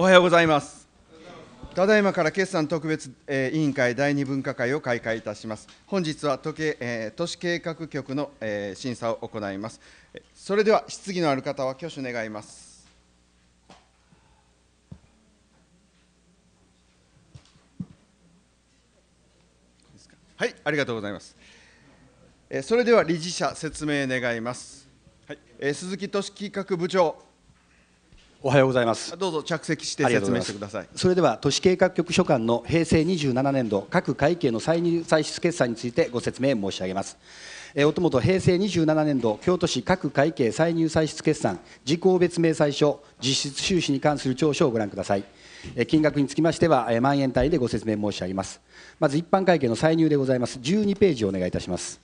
おはようございますただいまから決算特別、委員会第二分科会を開会いたします本日は都,、えー、都市計画局の、えー、審査を行いますそれでは質疑のある方は挙手願いますはい、ありがとうございます。えそれでは理事者説明願います。はい、え鈴木都市企画部長。おはようございますどうぞ着席して説明してくださいそれでは都市計画局所管の平成27年度各会計の歳入歳出決算についてご説明申し上げますえおともと平成27年度京都市各会計歳入歳出決算事項別明細書実質収支に関する調書をご覧ください金額につきましては、え万円単位でご説明申し上げますまず一般会計の歳入でございます12ページをお願いいたします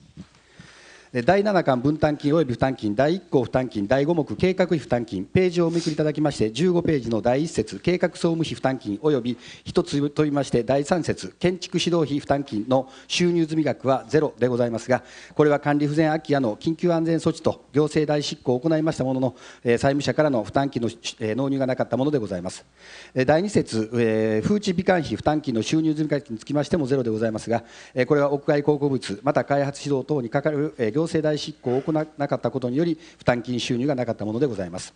第7巻分担金及び負担金第1項負担金第5目計画費負担金ページをおめくりいただきまして15ページの第1節計画総務費負担金及び1つといまして第3節建築指導費負担金の収入済み額はゼロでございますがこれは管理不全空き家の緊急安全措置と行政代執行を行いましたものの債務者からの負担金の納入がなかったものでございます第2節風致美観費負担金の収入済み額につきましてもゼロでございますがこれは屋外広告物また開発指導等にかかる行世代執行を行わなかったことにより負担金収入がなかったものでございます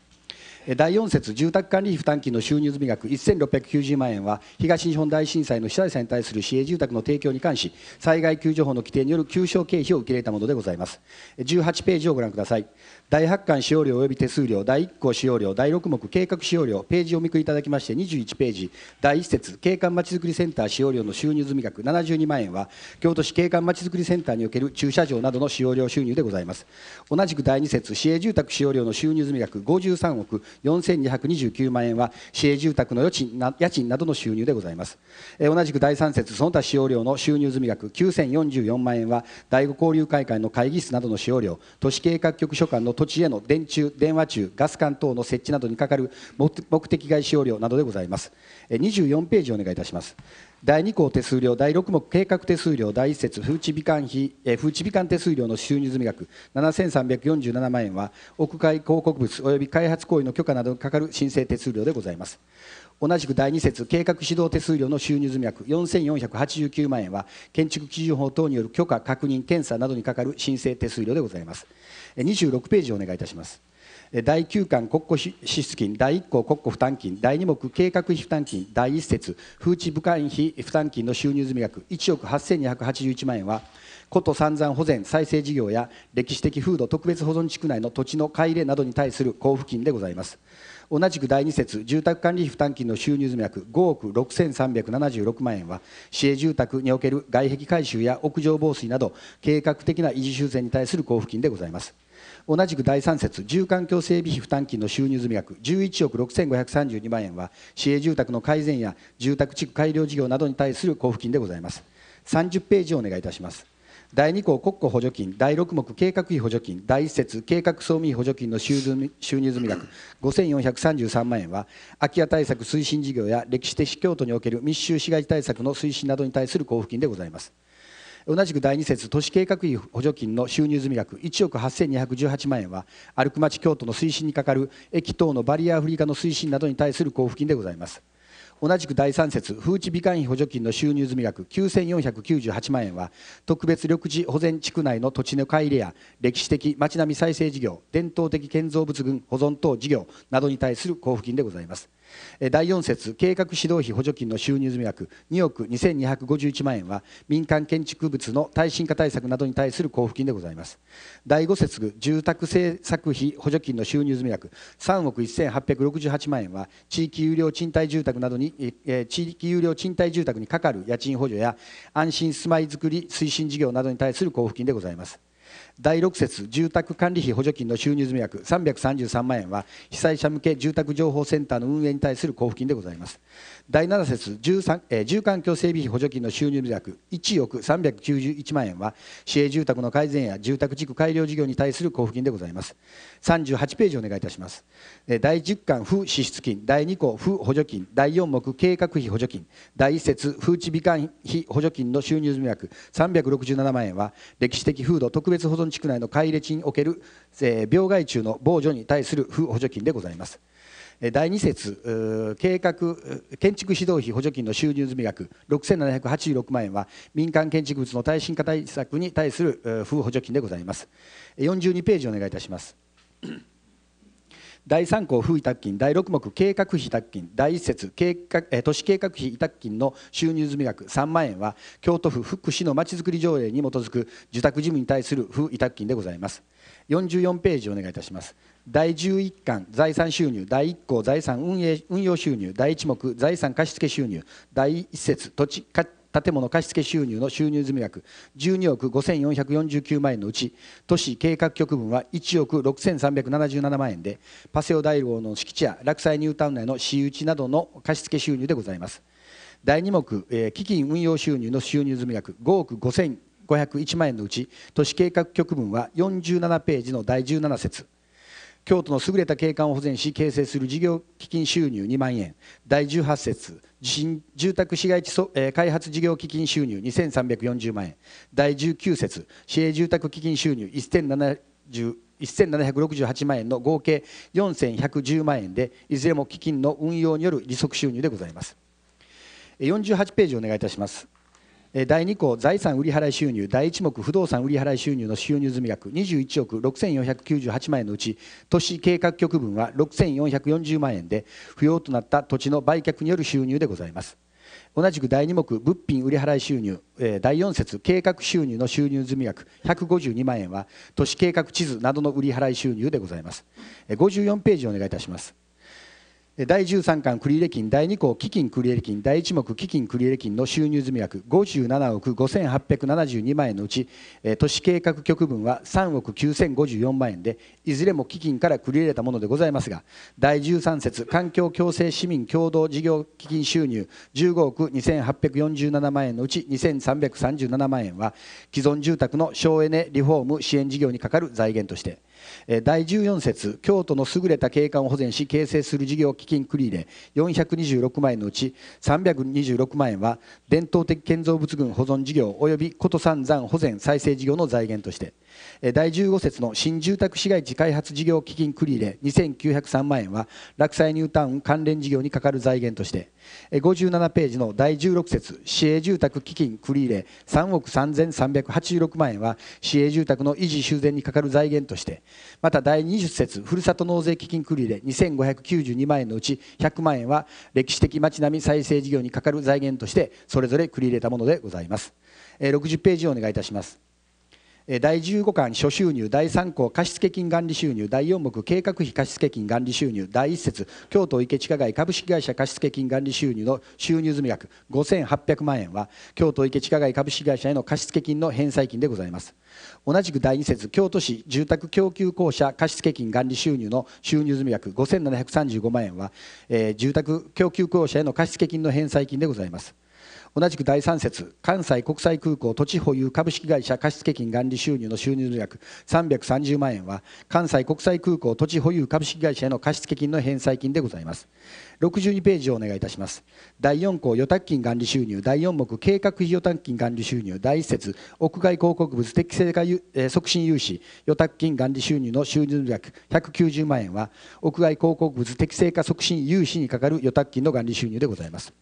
第4節住宅管理費負担金の収入済み額1690万円は東日本大震災の被災者に対する市営住宅の提供に関し災害救助法の規定による求償経費を受け入れたものでございます18ページをご覧ください第8巻使用料及び手数料第1項使用料第6目計画使用料ページお見くいただきまして21ページ第1節景観まちづくりセンター使用料の収入済額72万円は京都市景観まちづくりセンターにおける駐車場などの使用料収入でございます同じく第2節市営住宅使用料の収入済額53億4229万円は市営住宅の家賃な家賃などの収入でございます同じく第3節その他使用料の収入済額9044万円は第5交流会館の会議室などの使用料都市計画局所管の土地への電柱電話柱ガス管等の設置などにかかる目的外使用料などでございます24ページお願いいたします第2項手数料、第6目計画手数料、第1節風致美観費、え風致美観手数料の収入済額7347万円は、屋外広告物及び開発行為の許可などにかかる申請手数料でございます。同じく第2節計画指導手数料の収入済額4489万円は、建築基準法等による許可、確認、検査などにかかる申請手数料でございます。26ページお願いいたします第9巻国庫支出金第1項国庫負担金第2目計画費負担金第1節風致部会費負担金の収入済み額1億8281万円は古都散々保全再生事業や歴史的風土特別保存地区内の土地の買い入れなどに対する交付金でございます同じく第2節住宅管理費負担金の収入済脈5億6376万円は市営住宅における外壁改修や屋上防水など計画的な維持修正に対する交付金でございます同じく第3節住環境整備費負担金の収入済み額11億6532万円は市営住宅の改善や住宅地区改良事業などに対する交付金でございます30ページをお願いいたします第2項国庫補助金、第6目計画費補助金、第1節計画総務費補助金の収入済み額5433万円は、空き家対策推進事業や歴史的京都における密集市街地対策の推進などに対する交付金でございます。同じく第2節都市計画費補助金の収入済み額1億8218万円は歩く町京都の推進にかかる駅等のバリアフリー化の推進などに対する交付金でございます同じく第3節風致美観費補助金の収入済額9498万円は特別緑地保全地区内の土地の買い入れや歴史的町並み再生事業伝統的建造物群保存等事業などに対する交付金でございます。第4節計画指導費補助金の収入済み額2億2251万円は民間建築物の耐震化対策などに対する交付金でございます第5節住宅政策費補助金の収入済み額3億1868万円は地域有料賃貸住宅などに地域有料賃貸住宅にかかる家賃補助や安心住まいづくり推進事業などに対する交付金でございます第6節住宅管理費補助金の収入済み額333万円は被災者向け住宅情報センターの運営に対する交付金でございます第7節住,、環境整備費補助金の収入額1億391万円は市営住宅の改善や住宅地区改良事業に対する交付金でございます38ページお願いいたします、第10巻付支出金第2項付補助金第4目計画費補助金第1節風地美観費補助金の収入額367万円は歴史的風土特別保存地区内の買い入れ地における、病害虫の防除に対する付補助金でございます第2節計画建築指導費補助金の収入済み額6786万円は民間建築物の耐震化対策に対する不補助金でございます42ページお願いいたします第3項不委託金第6目計画費委託金第1節計画都市計画費委託金の収入済み額3万円は京都府福祉のまちづくり条例に基づく受託事務に対する不委託金でございます44ページお願いいたします第11巻財産収入第1項財産運営運用収入第1目財産貸付収入第1節土地建物貸付収入の収入済み額12億5449万円のうち都市計画局分は1億6377万円でパセオ大号の敷地や落西ニュータウン内の私有地などの貸付収入でございます第2目、えー、基金運用収入の収入済み額5億5501万円のうち都市計画局分は47ページの第17節京都の優れた景観を保全し形成する事業基金収入2万円第18節震住宅市街地、えー、開発事業基金収入2340万円第19節市営住宅基金収入1768万円の合計4110万円でいずれも基金の運用による利息収入でございます48ページお願いいたします第2項、財産売払収入、第1目、不動産売払収入の収入済み額、21億6498万円のうち、都市計画局分は6440万円で、不要となった土地の売却による収入でございます。同じく第2目、物品売払収入、第4節、計画収入の収入済み額152万円は、都市計画地図などの売払収入でございます。54ページお願いいたします。第13巻繰入金第2項基金繰入金第1目基金繰入金の収入済み額57億5872万円のうち、えー、都市計画局分は3億9054万円でいずれも基金から繰り入れたものでございますが第13節環境共生市民共同事業基金収入15億2847万円のうち2337万円は既存住宅の省エネリフォーム支援事業にかかる財源として。第14節京都の優れた景観を保全し形成する事業基金繰入れ426万円のうち326万円は伝統的建造物群保存事業及び古都山保全再生事業の財源として第15節の新住宅市街地開発事業基金繰入れ2903万円は落栽ニュータウン関連事業にかかる財源として57ページの第16節市営住宅基金繰入れ3億3386万円は市営住宅の維持修繕にかかる財源としてまた第20節ふるさと納税基金繰り入れ2592万円のうち100万円は歴史的町並み再生事業にかかる財源としてそれぞれ繰り入れたものでございます60ページをお願いいたします第15巻初収入第3項貸付金管理収入第4目計画費貸付金管理収入第1節京都池地下街株式会社貸付金管理収入の収入済み額5800万円は京都池地下街株式会社への貸付金の返済金でございます同じく第2節京都市住宅供給公社貸付金管理収入の収入済み額5735万円は、えー、住宅供給公社への貸付金の返済金でございます同じく第3節関西国際空港土地保有株式会社貸付金管理収入の収入約330万円は関西国際空港土地保有株式会社への貸付金の返済金でございます62ページをお願いいたします第4項預託金管理収入第4目計画費預託金管理収入第1節屋外広告物適正化促進融資預託金管理収入の収入約190万円は屋外広告物適正化促進融資にかかる預託金の管理収入でございます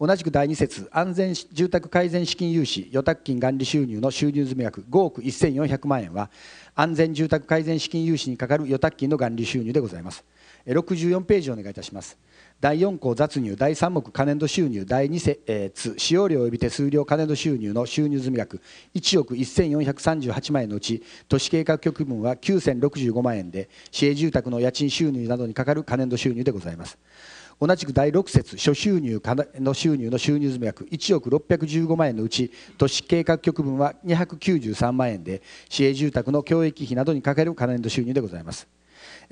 同じく第2節安全住宅改善資金融資預託金管理収入の収入済み額5億1400万円は安全住宅改善資金融資にかかる預託金の管理収入でございます64ページお願いいたします第4項雑入第3目可燃度収入第2節、えー、使用料及び手数料可燃度収入の収入済み額1億1438万円のうち都市計画局分は9065万円で市営住宅の家賃収入などにかかる可燃度収入でございます同じく第6節初収入の収入の収入済約1億615万円のうち都市計画局分は293万円で市営住宅の教育費などにかける関連の収入でございます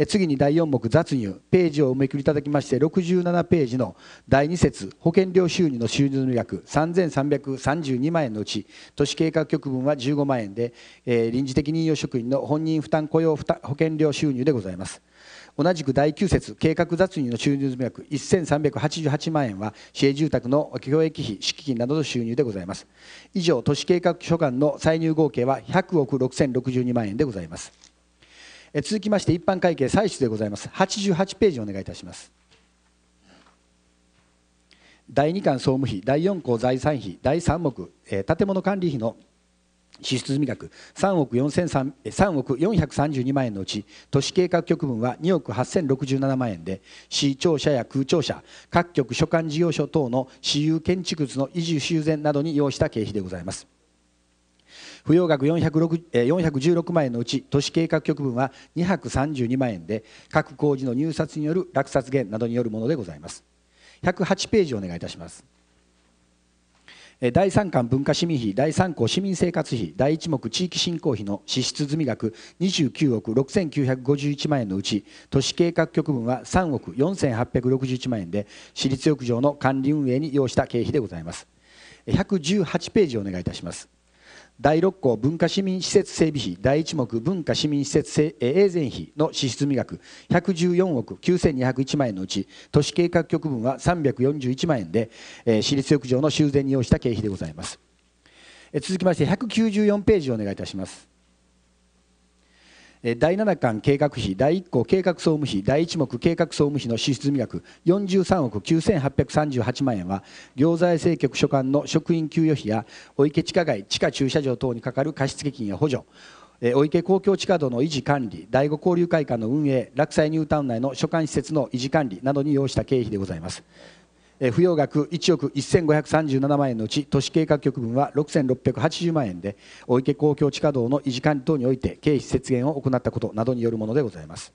次に第4目雑入ページをおめくりいただきまして67ページの第2節保険料収入の収入の約3332万円のうち都市計画局分は15万円で、えー、臨時的任用職員の本人負担雇用保険料収入でございます同じく第9節計画雑入の収入済額1388万円は市営住宅の教益費敷金などの収入でございます以上都市計画所管の歳入合計は100億6062万円でございます続きまして一般会計歳出でございます88ページお願いいたします第2巻総務費第4項財産費第3目、え建物管理費の支出済額3億 ,3 億432万円のうち都市計画局分は2億8067万円で市庁舎や空庁舎各局所管事業所等の私有建築物の維持修繕などに要した経費でございます扶養額416万円のうち都市計画局分は2 32万円で各工事の入札による落札減などによるものでございます108ページお願いいたします第3巻文化市民費第3項市民生活費第1目地域振興費の支出済額29億6951万円のうち都市計画局分は3億4861万円で私立浴場の管理運営に要した経費でございます118ページお願いいたします第6項文化市民施設整備費第1目文化市民施設永全費の支出未額114億9201万円のうち都市計画局分は341万円で、えー、私立浴場の修繕に要した経費でございます、えー、続きまして194ページお願いいたします第7巻計画費第1項計画総務費第1目計画総務費の支出済額43億9838万円は行財政局所管の職員給与費やお池地下街地下駐車場等にかかる貸付金や補助お池公共地下道の維持管理第5交流会館の運営落西ニュータウン内の所管施設の維持管理などに要した経費でございます扶養額1億1537万円のうち都市計画局分は6680万円で大池公共地下道の維持管理等において経費節減を行ったことなどによるものでございます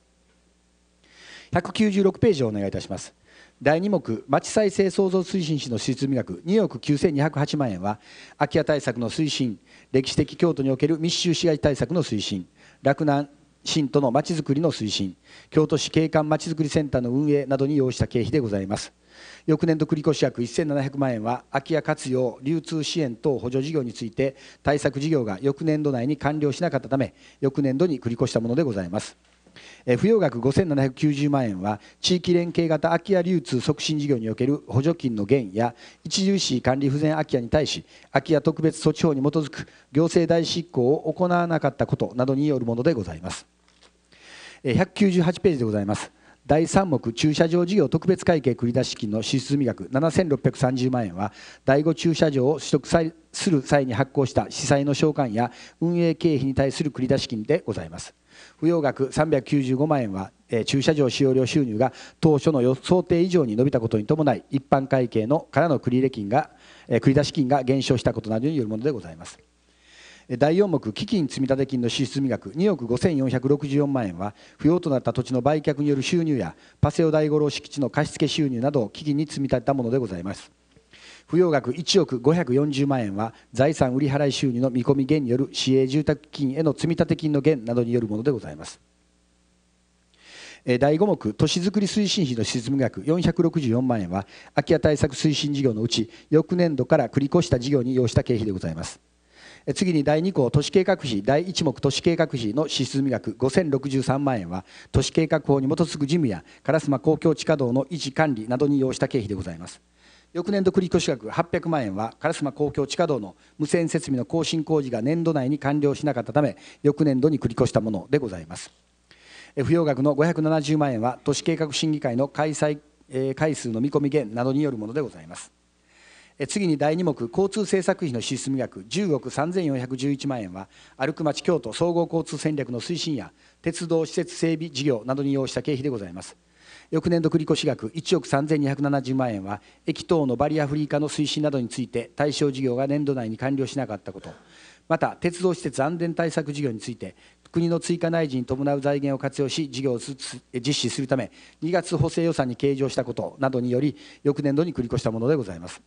196ページをお願いいたします第2目町再生創造推進士の設備額2億9208万円は空き家対策の推進歴史的京都における密集市街対策の推進洛南新都のまちづくりの推進京都市景観まちづくりセンターの運営などに要した経費でございます翌年度繰越約1700万円は空き家活用流通支援等補助事業について対策事業が翌年度内に完了しなかったため翌年度に繰り越したものでございます扶養額5790万円は地域連携型空き家流通促進事業における補助金の減や著しい管理不全空き家に対し空き家特別措置法に基づく行政代執行を行わなかったことなどによるものでございます198ページでございます第3目駐車場事業特別会計繰り出し金の支出額7630万円は第5駐車場を取得する際に発行した司債の償還や運営経費に対する繰り出し金でございます扶養額395万円は、駐車場使用料収入が当初の予想定以上に伸びたことに伴い一般会計のからの繰入金が、繰出金が減少したことなどによるものでございます第4目基金積立金の支出額2億5464万円は不要となった土地の売却による収入やパセオ大五郎敷地の貸付収入などを基金に積み立てたものでございます不要額1億540万円は財産売り払い収入の見込み減による市営住宅金への積立金の減などによるものでございます第5目都市づくり推進費の支出額464万円は空き家対策推進事業のうち翌年度から繰り越した事業に要した経費でございます次に第2項都市計画費第1目都市計画費の支出額5063万円は都市計画法に基づく事務や烏丸公共地下道の維持管理などに要した経費でございます翌年度繰越額800万円は烏丸公共地下道の無線設備の更新工事が年度内に完了しなかったため翌年度に繰越したものでございます扶養額の570万円は都市計画審議会の開催回数の見込み減などによるものでございます次に第2目交通政策費の支出無額10億3411万円は歩く町京都総合交通戦略の推進や鉄道施設整備事業などに要した経費でございます翌年度繰越額1億3270万円は駅等のバリアフリー化の推進などについて対象事業が年度内に完了しなかったことまた鉄道施設安全対策事業について国の追加内需に伴う財源を活用し事業を実施するため2月補正予算に計上したことなどにより翌年度に繰り越したものでございます。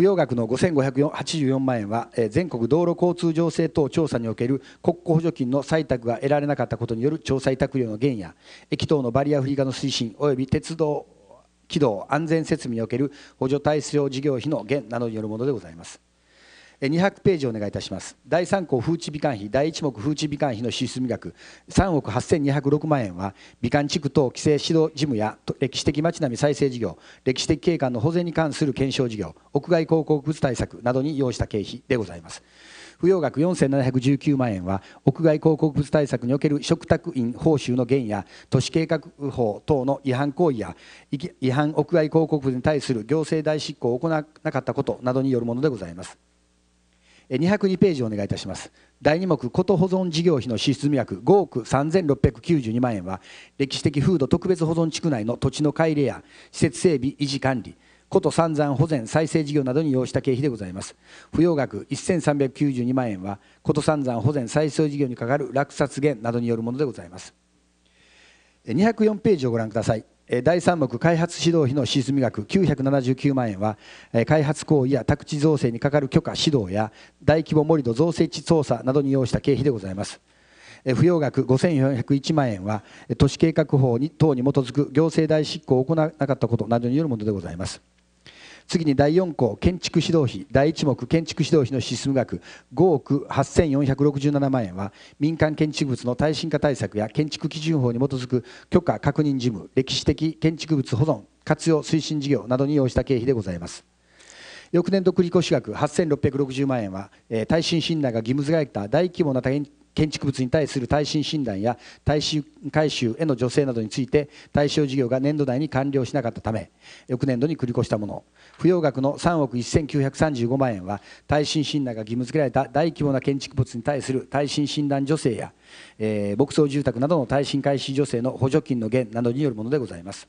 扶養額の5584万円は、え全国道路交通情勢等調査における国庫補助金の採択が得られなかったことによる調査委託料の減や駅等のバリアフリー化の推進及び鉄道軌道安全設備における補助対象事業費の減などによるものでございます。200ページお願いいたします第3項風致美観費第1目風致美観費の支出額3億8206万円は美観地区等規制指導事務や歴史的町並み再生事業歴史的景観の保全に関する検証事業屋外広告物対策などに要した経費でございます扶養額4719万円は屋外広告物対策における嘱託員報酬の減や都市計画法等の違反行為や違反屋外広告物に対する行政代執行を行わなかったことなどによるものでございます202ページをお願いいたします第2目こと保存事業費の支出額5億3692万円は歴史的風土特別保存地区内の土地の改良や施設整備維持管理こと散々保全再生事業などに要した経費でございます扶養額1392万円はこと散々保全再生事業にかかる落札減などによるものでございます204ページをご覧ください第3目開発指導費の沈み額979万円は開発行為や宅地造成にかかる許可指導や大規模盛土造成地調査などに要した経費でございます扶養額5401万円は都市計画法等に基づく行政代執行を行わなかったことなどによるものでございます次に第4項建築指導費第1目建築指導費の支出額5億8467万円は民間建築物の耐震化対策や建築基準法に基づく許可確認事務歴史的建築物保存活用推進事業などに要した経費でございます翌年度繰越額8660万円は、え耐震診断が義務づけられた大規模な建建築物に対する耐震診断や耐震改修への助成などについて対象事業が年度内に完了しなかったため翌年度に繰り越したもの扶養額の3億1935万円は耐震診断が義務付けられた大規模な建築物に対する耐震診断助成や、えー、牧草住宅などの耐震改修助成の補助金の減などによるものでございます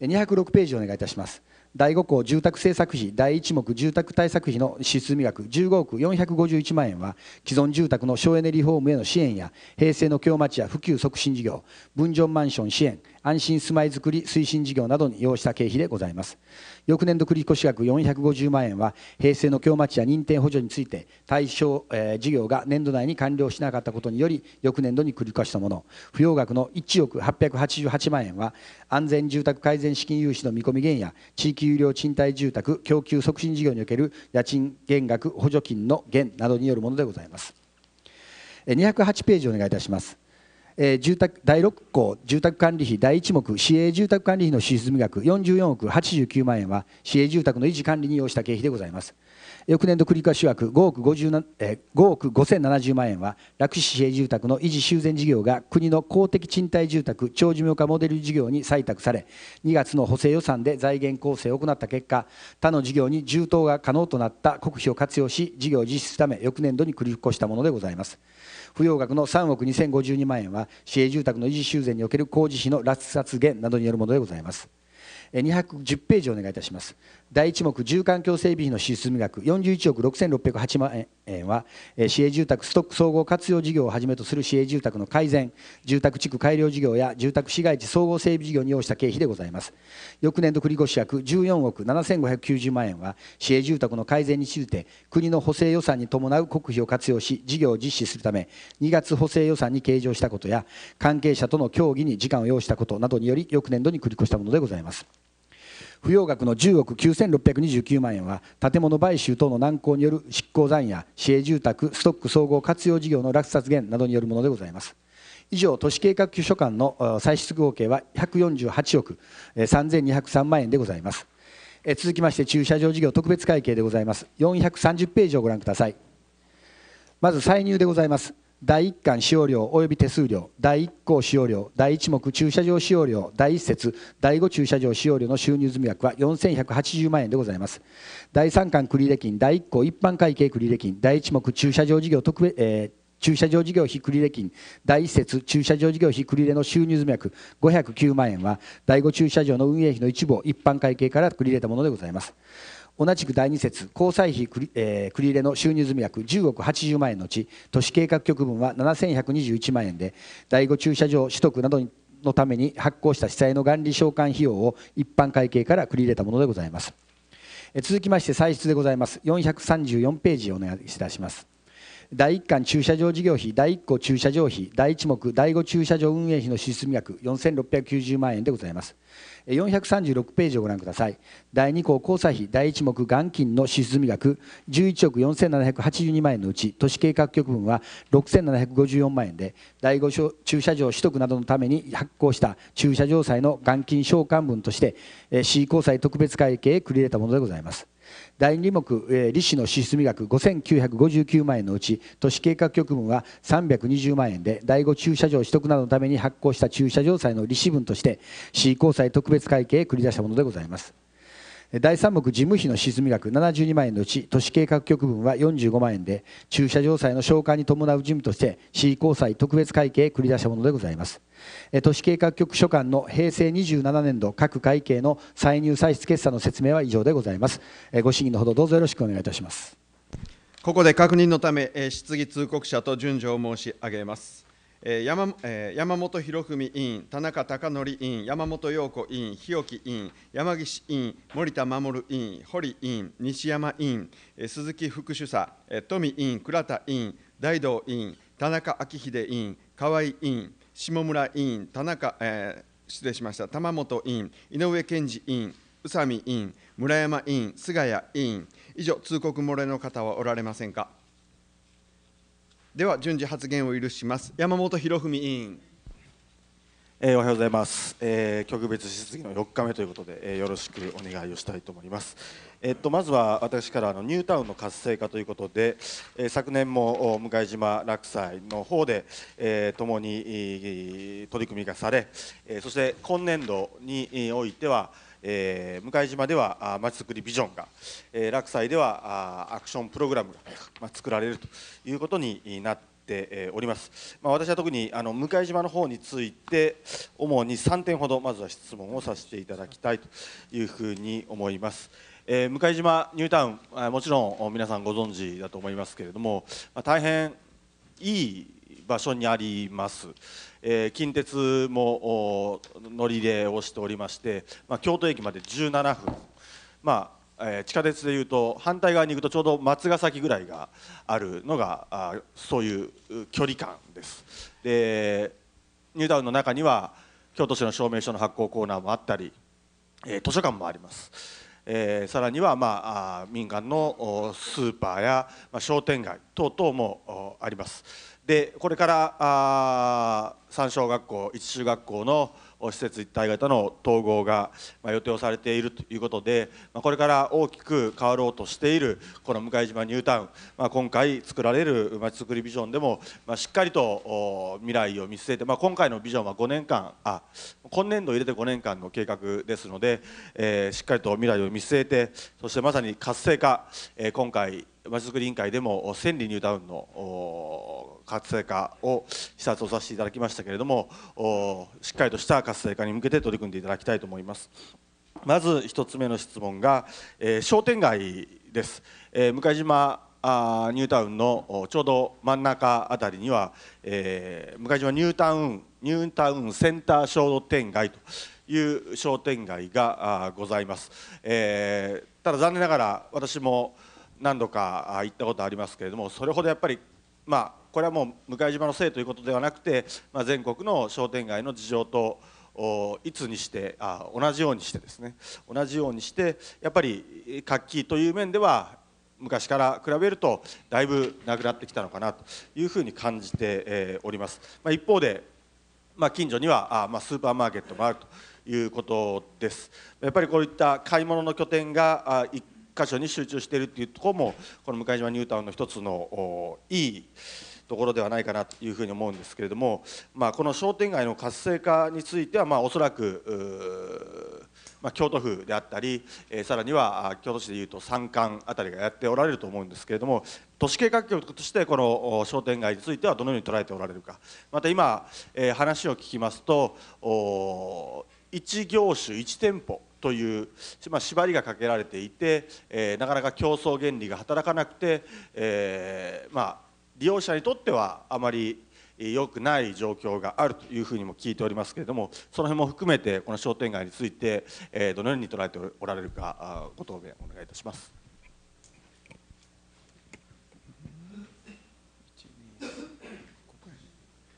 206ページお願いいたします。第5項住宅政策費第1目住宅対策費の支出額15億451万円は既存住宅の省エネリフォームへの支援や平成の京町や普及促進事業分譲マンション支援安心住まいづくり推進事業などに要した経費でございます翌年度繰越額450万円は平成の京町や認定補助について対象、えー、事業が年度内に完了しなかったことにより翌年度に繰り越したもの扶養額の1億888万円は安全住宅改善資金融資の見込み減や地域有料賃貸住宅供給促進事業における家賃減額補助金の減などによるものでございます208ページお願いいたしますえー、住宅第6項住宅管理費第1目市営住宅管理費の支出額44億89万円は市営住宅の維持管理に要した経費でございます翌年度繰り返し枠5億 ,5 億5070万円は楽市市営住宅の維持修繕事業が国の公的賃貸住宅長寿命化モデル事業に採択され2月の補正予算で財源構成を行った結果他の事業に充当が可能となった国費を活用し事業を実施するため翌年度に繰り越したものでございます。扶養額の3億2052万円は市営住宅の維持修繕における工事費の落札減などによるものでございます210ページお願いいたします第1目住環境整備費の支出額41億6608万円は市営住宅ストック総合活用事業をはじめとする市営住宅の改善住宅地区改良事業や住宅市街地総合整備事業に要した経費でございます翌年度繰越約14億7590万円は市営住宅の改善について国の補正予算に伴う国費を活用し事業を実施するため2月補正予算に計上したことや関係者との協議に時間を要したことなどにより翌年度に繰り越したものでございます扶養額の10億9629万円は建物買収等の難航による執行残や市営住宅ストック総合活用事業の落札減などによるものでございます以上都市計画局所館の歳出合計は148億3203万円でございます続きまして駐車場事業特別会計でございます430ページをご覧くださいまず歳入でございます第1巻使用料及び手数料第1項使用料第1目駐車場使用料第1節第5駐車場使用料の収入済み額は4180万円でございます第3巻繰入金第1項一般会計繰入金第1目駐車場事業特別、えー駐車場事業費繰入金第1節駐車場事業費繰入の収入済み額509万円は第5駐車場の運営費の一部を一般会計から繰り入れたものでございます同じく第2節交際費繰り,、入れの収入済み約10億80万円のうち都市計画局分は7121万円で第5駐車場取得などのために発行した地裁の管理償還費用を一般会計から繰り入れたものでございます続きまして歳出でございます434ページお願いいたします第1巻駐車場事業費第1項駐車場費第1目第5駐車場運営費の支出額4690万円でございます436ページをご覧ください第2項交際費第1目元金の支出額11億4782万円のうち都市計画局分は6754万円で第5駐車場取得などのために発行した駐車場債の元金償還分として市交際特別会計へ繰り入れたものでございます第2目、えー、利子の支出額5959万円のうち都市計画局分は320万円で第5駐車場取得などのために発行した駐車場債の利子分として市高裁特別会計へ繰り出したものでございます。第3目事務費の沈み額72万円のうち都市計画局分は45万円で駐車場債の償還に伴う事務として市公債特別会計繰り出したものでございます都市計画局所管の平成27年度各会計の歳入歳出決算の説明は以上でございますご審議のほどどうぞよろしくお願いいたしますここで確認のため質疑通告者と順序を申し上げます山山本博文委員、田中孝則委員、山本陽子委員、日置委員、山岸委員、森田守委員、堀委員、西山委員、鈴木副主査、富委員、倉田委員、大道委員、田中昭秀委員、河合委員、下村委員、田中、えー、失礼しました、玉本委員、井上健二委員、宇佐美委員、村山委員、菅谷委員、以上、通告漏れの方はおられませんか。では順次発言を許します山本博文委員、えー、おはようございます、えー、局別質疑の4日目ということで、えー、よろしくお願いをしたいと思います、えっとまずは私からあのニュータウンの活性化ということで、え昨年も向島落斎の方で、えー、共に取り組みがされ、えそして今年度においてはえー、向島ではまちづくりビジョンが、えー、西ではアクションプログラムが、ま作られるということになっております、まあ、私は特にあの向島の方について主に3点ほどまずは質問をさせていただきたいというふうに思います。えー、向島ニュータウンもちろん皆さんご存知だと思いますけれども大変いい場所にあります、えー、近鉄も乗り入れをしておりまして、まあ、京都駅まで17分、まあえー、地下鉄でいうと反対側に行くとちょうど松ヶ崎ぐらいがあるのがあそういう距離感です。でニュータウンの中には京都市の証明書の発行コーナーもあったり、えー、図書館もあります。えー、さらには、まあ、民間のスーパーや、まあ、商店街等々もあります。でこれからあ三小学校一中学校の施設一体型の統合が、まあ、予定されているということで、まあ、これから大きく変わろうとしているこの向島ニュータウン、まあ、今回作られるまちづくりビジョンでも、まあ、しっかりと未来を見据えて、まあ、今回のビジョンは5年間あ今年度入れて5年間の計画ですので、えー、しっかりと未来を見据えてそしてまさに活性化、えー、今回まちづくり委員会でも千里ニュータウンの活性化を視察をさせていただきましたけれどもしっかりとした活性化に向けて取り組んでいただきたいと思います。まず1つ目の質問が、えー、商店街です、えー、向島あニュータウンのちょうど真ん中あたりには、えー、向島ニュータウンニュータウンセンター商店街という商店街がございます、えー、ただ残念ながら私も何度か行ったことありますけれどもそれほどやっぱりまあこれはもう向島のせいということではなくて、まあ、全国の商店街の事情といつにしてあ同じようにしてですね同じようにしてやっぱり活気という面では昔から比べるとだいぶなくなってきたのかなというふうに感じております、まあ、一方で、まあ、近所にはあ、まあ、スーパーマーケットもあるということですやっぱりこういった買い物の拠点が箇所に集中しているというところもこの向島ニュータウンの一つのいいところではないかなというふうに思うんですけれども、まあ、この商店街の活性化については、まあ、おそらく、まあ、京都府であったり、えー、さらには京都市でいうと三冠あたりがやっておられると思うんですけれども都市計画局としてこの商店街についてはどのように捉えておられるかまた今、えー、話を聞きますと1業種1店舗という、まあ、縛りがかけられていて、えー、なかなか競争原理が働かなくて、えー、まあ利用者にとってはあまり良くない状況があるというふうにも聞いておりますけれどもその辺も含めてこの商店街についてどのように捉えておられるかご答弁お願いいたします。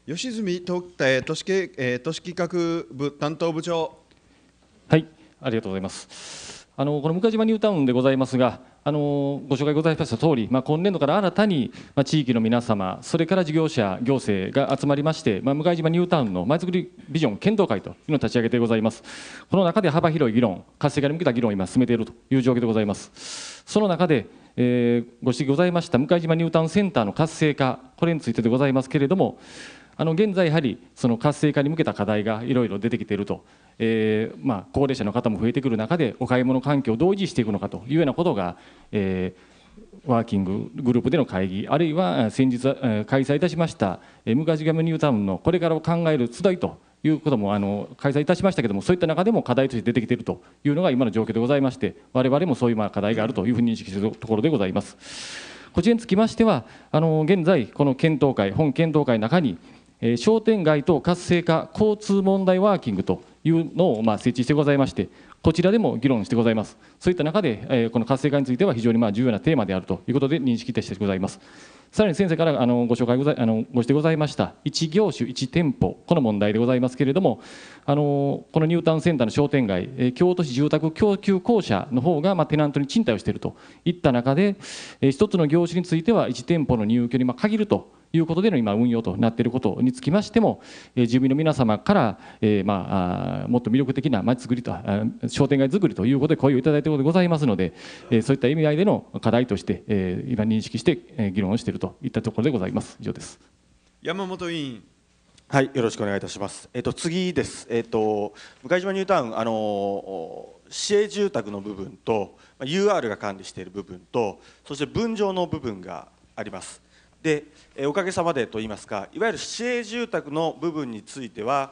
吉住都都市都市企画部担当部長。はい、ありがとうございます。あのこの向島ニュータウンでございますが、あのご紹介ございました通り、まあ、今年度から新たに、まあ、地域の皆様、それから事業者、行政が集まりまして、まあ、向島ニュータウンの前づくりビジョン検討会というのを立ち上げてございます。この中で幅広い議論、活性化に向けた議論を今、進めているという状況でございます。その中で、えー、ご指摘ございました向島ニュータウンセンターの活性化、これについてでございますけれども、あの現在、やはりその活性化に向けた課題がいろいろ出てきていると、えー、まあ、高齢者の方も増えてくる中で、お買い物環境をどう維持していくのかというようなことが、えー、ワーキンググループでの会議、あるいは先日開催いたしました、ジガムニュータウンのこれからを考える集いということもあの開催いたしましたけれども、そういった中でも課題として出てきているというのが今の状況でございまして、われわれもそういうまあ課題があるというふうに認識しているところでございます。こちらにつきましては、あの現在、この検討会、本検討会の中に、えー、商店街と活性化交通問題ワーキングというのをまあ設置してございまして、こちらでも議論してございます。そういった中で、えー、この活性化については非常にまあ重要なテーマであるということで認識たしてございます。さらに先生からあのご紹介ござあのごしてございました1業種1店舗この問題でございますけれどもあのこのニュータウンセンターの商店街、えー、京都市住宅供給公社の方がまあテナントに賃貸をしているといった中で、えー、1つの業種については1店舗の入居にまあ限るということでの今、運用となっていることにつきましても、住民の皆様から、えー、まあ、もっと魅力的な街づくりと、商店街づくりということで声をいただいていることでございますので、そういった意味合いでの課題として、えー、今、認識して議論をしているといったところでございます。以上です山本委員はい、よろしくお願いいたします。えっ、と次です。えっ、と向島ニュータウンあの市営住宅の部分と UR が管理している部分とそして分譲の部分があります。で、おかげさまでといいますかいわゆる市営住宅の部分については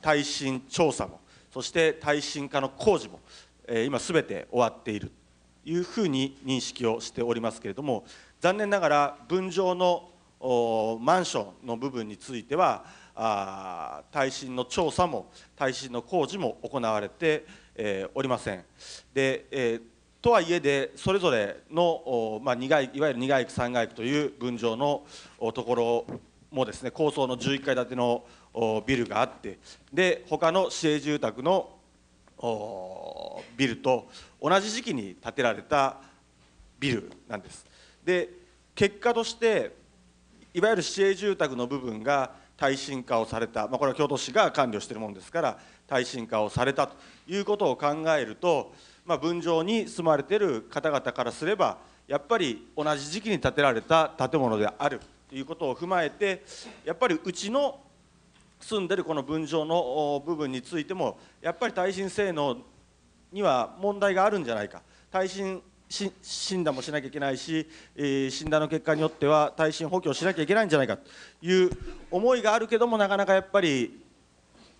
耐震調査もそして耐震化の工事も今すべて終わっているというふうに認識をしておりますけれども残念ながら分譲のマンションの部分については耐震の調査も耐震の工事も行われておりません。でとはいえでそれぞれの、まあ、苦いいわゆる苦い区3階区という分譲のところもですね高層の11階建てのビルがあってで他の市営住宅のビルと同じ時期に建てられたビルなんです。で結果としていわゆる市営住宅の部分が耐震化をされた、まあ、これは京都市が管理をしているものですから耐震化をされたということを考えるとまあ、分譲に住まれている方々からすればやっぱり同じ時期に建てられた建物であるということを踏まえてやっぱりうちの住んでるこの分譲の部分についてもやっぱり耐震性能には問題があるんじゃないか耐震診断もしなきゃいけないし、え診断の結果によっては耐震補強しなきゃいけないんじゃないかという思いがあるけどもなかなかやっぱり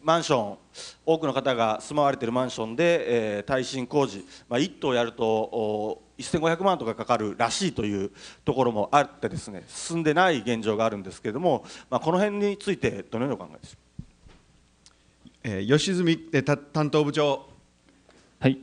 マンション多くの方が住まわれているマンションで、えー、耐震工事、まあ、1棟やると1500万とかかかるらしいというところもあってですね進んでない現状があるんですけれども、まあ、この辺についてどのようにお考えでしょうえー、吉住担当部長。はい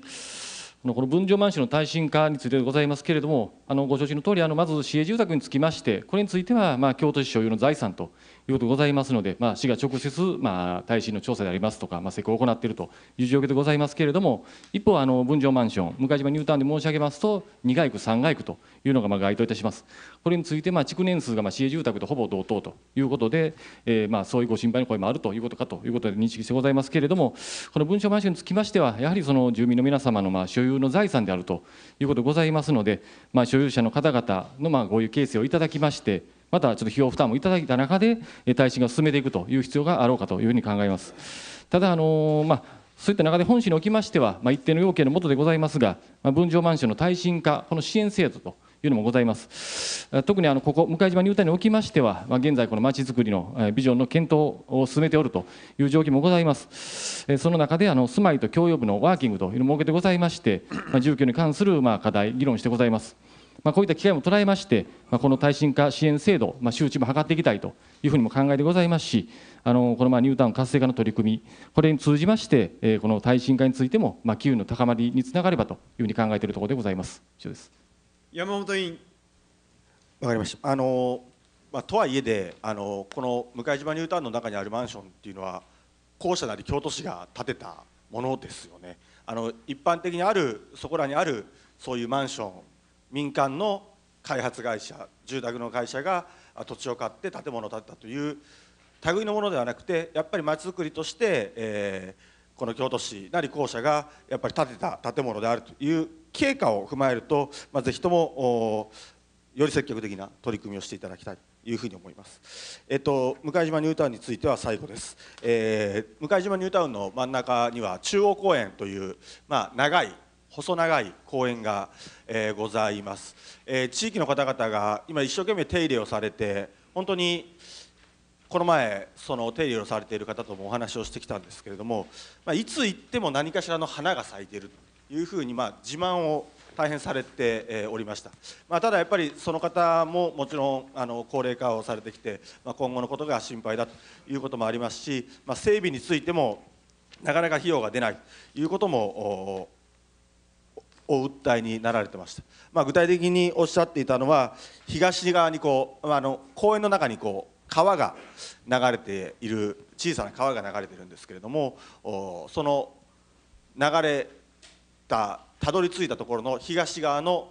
この分譲マンションの耐震化についてでございますけれども、あのご承知の通り、あり、まず市営住宅につきまして、これについてはまあ京都市所有の財産ということでございますので、まあ、市が直接、まあ、耐震の調査でありますとか、まあ、施工を行っているという状況でございますけれども、一方、あの分譲マンション、向島ニュータウンで申し上げますと、2階区、3階区というのがまあ該当いたします。これについて、まあ、築年数がまあ市営住宅とほぼ同等ということで、えー、まあそういうご心配の声もあるということかということで認識してございますけれども、この文書マンションにつきましては、やはりその住民の皆様のまあ所有の財産であるということでございますので、まあ、所有者の方々のまあご意形成をいただきまして、またちょっと費用負担もいただいた中で、耐震がを進めていくという必要があろうかというふうに考えます。ただあの、まあそういった中で本市におきましては、まあ、一定の要件のもとでございますが、まあ、分譲マンションの耐震化、この支援制度というのもございます。特にあのここ、向島ニュータにおきましては、まあ、現在、このまちづくりのビジョンの検討を進めておるという状況もございます。その中であの、住まいと共用部のワーキングというのを設けてございまして、まあ、住居に関するまあ課題、議論してございます。まあ、こういった機会も捉えまして、まあ、この耐震化支援制度、まあ、周知も図っていきたいというふうにも考えでございますし、あのこのまあニュータウン活性化の取り組み、これに通じまして、えー、この耐震化についても、まあ、機運の高まりにつながればというふうに考えているところでございます。以上です山本委員わかりましたあの、まあ、とはいえであのこの向島ニュータウンの中にあるマンションっていうのは校舎なり京都市が建てたものですよねあの一般的にあるそこらにあるそういうマンション民間の開発会社住宅の会社が土地を買って建物を建てたという類のものではなくてやっぱりまちづくりとして、えー、この京都市なり校舎がやっぱり建てた建物であるという経過を踏まえると、まあ、ぜひともより積極的な取り組みをしていただきたいというふうに思います。えっと、向島ニュータウンについては最後です。えー、向島ニュータウンの真ん中には中央公園という、まあ、長い細長い公園がえー、ございます、えー、地域の方々が今一生懸命手入れをされて本当にこの前その手入れをされている方ともお話をしてきたんですけれども、まあ、いつ行っても何かしらの花が咲いているというふうにまあ自慢を大変されておりました、まあ、ただやっぱりその方ももちろんあの高齢化をされてきて、まあ、今後のことが心配だということもありますし、まあ、整備についてもなかなか費用が出ないということもお訴えになられてました、まあ、具体的におっしゃっていたのは東側にこう、あ、あの公園の中にこう川が流れている小さな川が流れてるんですけれどもその流れたたどり着いたところの東側の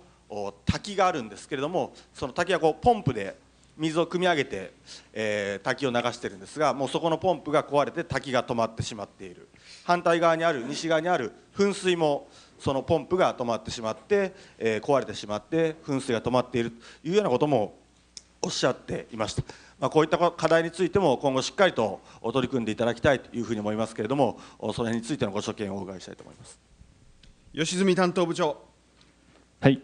滝があるんですけれどもその滝はこうポンプで水を汲み上げて、えー、滝を流してるんですがもうそこのポンプが壊れて滝が止まってしまっている反対側にある西側にある噴水もそのポンプが止まってしまって、えー、壊れてしまって噴水が止まっているというようなこともおっしゃっていました、まあ、こういった課題についても今後しっかりと取り組んでいただきたいというふうに思いますけれどもその辺についてのご所見をお伺いしたいと思います吉住担当部長はい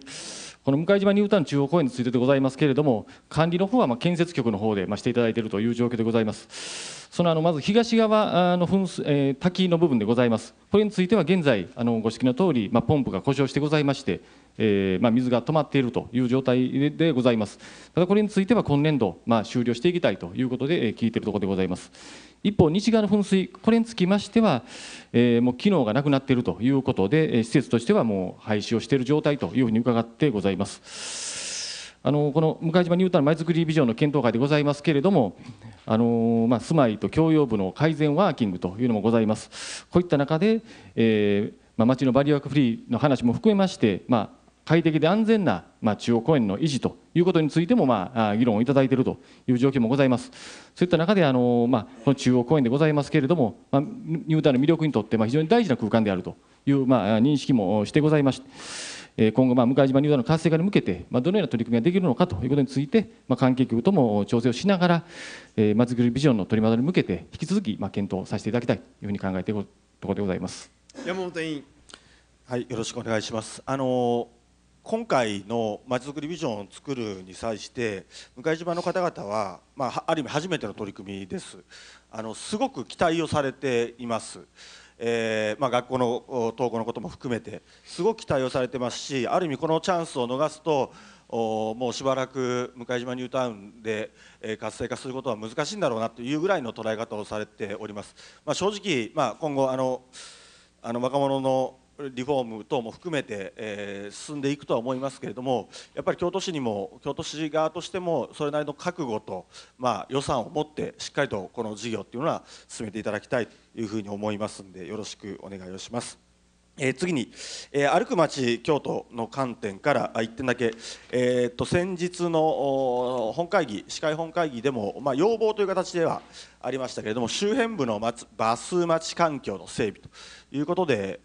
この向島ニュータウン中央公園についてでございますけれども、管理の方はま建設局の方でましていただいているという状況でございます。そのあのまず東側の噴、えー、滝の部分でございます。これについては現在あのご指摘の通り、まあ、ポンプが故障してございまして、えー、まあ、水が止まっているという状態でございます。ただこれについては今年度まあ、終了していきたいということで、え聞いているところでございます。一方、西側の噴水、これにつきましては、えー、もう機能がなくなっているということで、施設としてはもう廃止をしている状態というふうに伺ってございます。あのこの向島ニュータウン前づくりビジョンの検討会でございますけれども、あのまあ、住まいと共用部の改善ワーキングというのもございます。こういった中で、えーまあ、町のバリアフリーの話も含めまして、まあ、快適で安全な、まあ、中央公園の維持ということについても、まあ、議論をいただいているという状況もございます。そういった中で、あのまあ、この中央公園でございますけれども、まあ、入団の魅力にとって、まあ、非常に大事な空間であるという、まあ、認識もしてございまして、今後、まあ、向島入団の活性化に向けて、まあ、どのような取り組みができるのかということについて、まあ、関係局とも調整をしながら、えー、まちぐるビジョンの取りまとめに向けて、引き続き、まあ、検討させていただきたいというふうに考えているところでございます。山本委員はい、よろしくお願いします。あのー今回のまちづくりビジョンを作るに際して向島の方々は、まあ、ある意味初めての取り組みですあのすごく期待をされています、えー、まあ、学校の登校のことも含めてすごく期待をされてますしある意味このチャンスを逃すともうしばらく向島ニュータウンで活性化することは難しいんだろうなというぐらいの捉え方をされております、まあ、正直、ま今後あのあの若者のリフォーム等も含めて、えー、進んでいくとは思いますけれどもやっぱり京都市にも京都市側としてもそれなりの覚悟と、まあ、予算を持ってしっかりとこの事業っていうのは進めていただきたいというふうに思いますのでよろしくお願いをします。えー、次に、えー、歩く街京都の観点から1点だけ、えー、と先日の本会議市会本会議でも、まあ、要望という形ではありましたけれども周辺部のバス待ち環境の整備ということで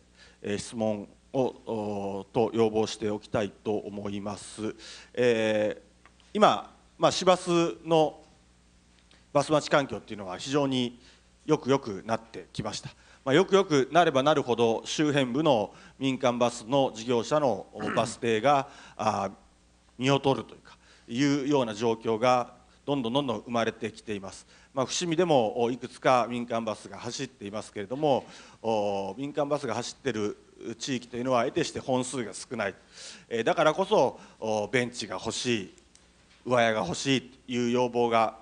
質問をと要望しておきたいと思います。えー、今、まあ、市バスのバス待ち環境っていうのは非常によくよくなってきました。まあ、よくよくなればなるほど周辺部の民間バスの事業者のバス停が見劣るというかいうような状況がどんどんどんどん生まれてきています。まあ、伏見でもいくつか民間バスが走っていますけれども民間バスが走ってる地域というのは得てして本数が少ない、えだからこそベンチが欲しい上屋が欲しいという要望が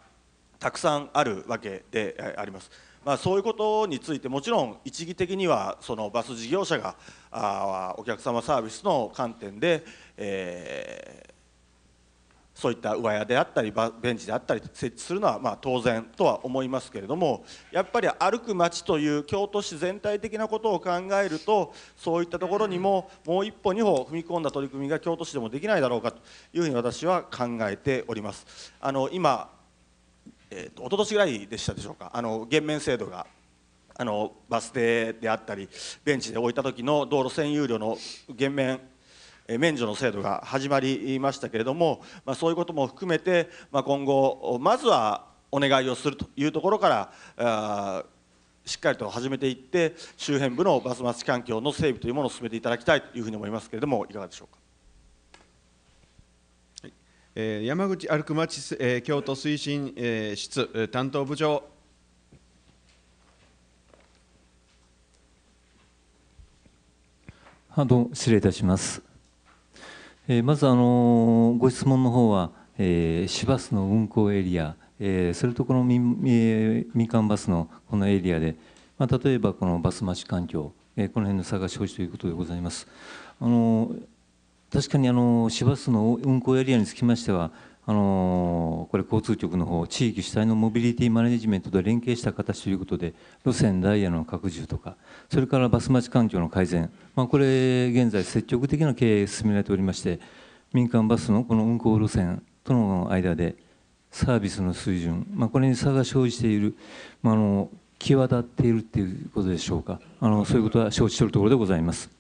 たくさんあるわけであります。まあ、そういうことについてもちろん一義的にはそのバス事業者があお客様サービスの観点で、えー、そういった上屋であったりベンチであったり設置するのはま当然とは思いますけれどもやっぱり歩く街という京都市全体的なことを考えるとそういったところにももう一歩二歩踏み込んだ取り組みが京都市でもできないだろうかというふうに私は考えております。あの今えーと、一昨年ぐらいでしたでしょうかあの減免制度があのバス停であったりベンチで置いた時の道路占有量の減免免除の制度が始まりましたけれども、まあ、そういうことも含めて、まあ、今後まずはお願いをするというところからしっかりと始めていって周辺部のバス待ち環境の整備というものを進めていただきたいというふうに思いますけれどもいかがでしょうか。山口歩く町、えー、京都推進、えー、室担当部長あどう失礼いたします、えまず、あのご質問のほうは、市バスの運行エリア、えそれとこのみ,、え民間バスのこのエリアで、ま例えばこのバス待ち環境、えこの辺の差が生じということでございます。あの確かにあの市バスの運行エリアにつきましてはこれ、交通局のほう、地域主体のモビリティマネジメントと連携した形ということで、路線、ダイヤの拡充とか、それからバス待ち環境の改善、これ、現在、積極的な経営進められておりまして、民間バスのこの運行路線との間で、サービスの水準、まあ、これに差が生じている、まあ、あの際立っているということでしょうかあの、そういうことは承知しているところでございます。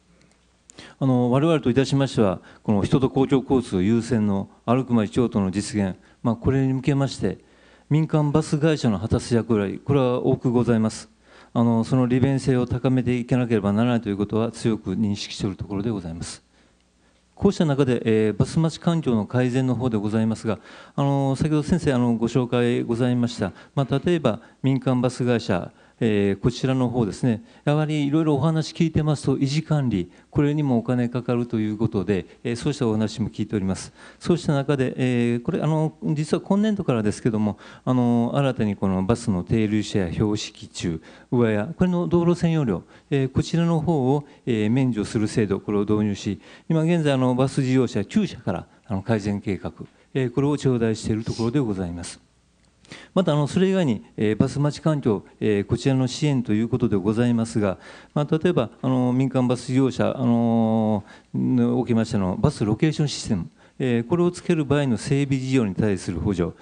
あの我々といたしましては、この人と公共交通優先の歩くま長との実現、まあ、これに向けまして、民間バス会社の果たす役割、これは多くございます。あのその利便性を高めていかなければならないということは強く認識しているところでございます。こうした中で、えー、バス待ち環境の改善の方でございますが、あの先ほど先生あのご紹介ございました、まあ、例えば民間バス会社、えー、こちらの方ですね、やはりいろいろお話聞いてますと、維持管理、これにもお金かかるということで、えー、そうしたお話も聞いております。そうした中で、えー、これあの、実は今年度からですけども、あの新たにこのバスの停留車や標識中、上や、これの道路占用料、えこちらの方を、え免除する制度、これを導入し、今現在あの、バス事業者9社からあの改善計画、えこれを頂戴しているところでございます。また、それ以外にバス待ち環境、こちらの支援ということでございますが、例えば民間バス事業者におきましてのバスロケーションシステム。これをつける場合の整備事業に対する補助、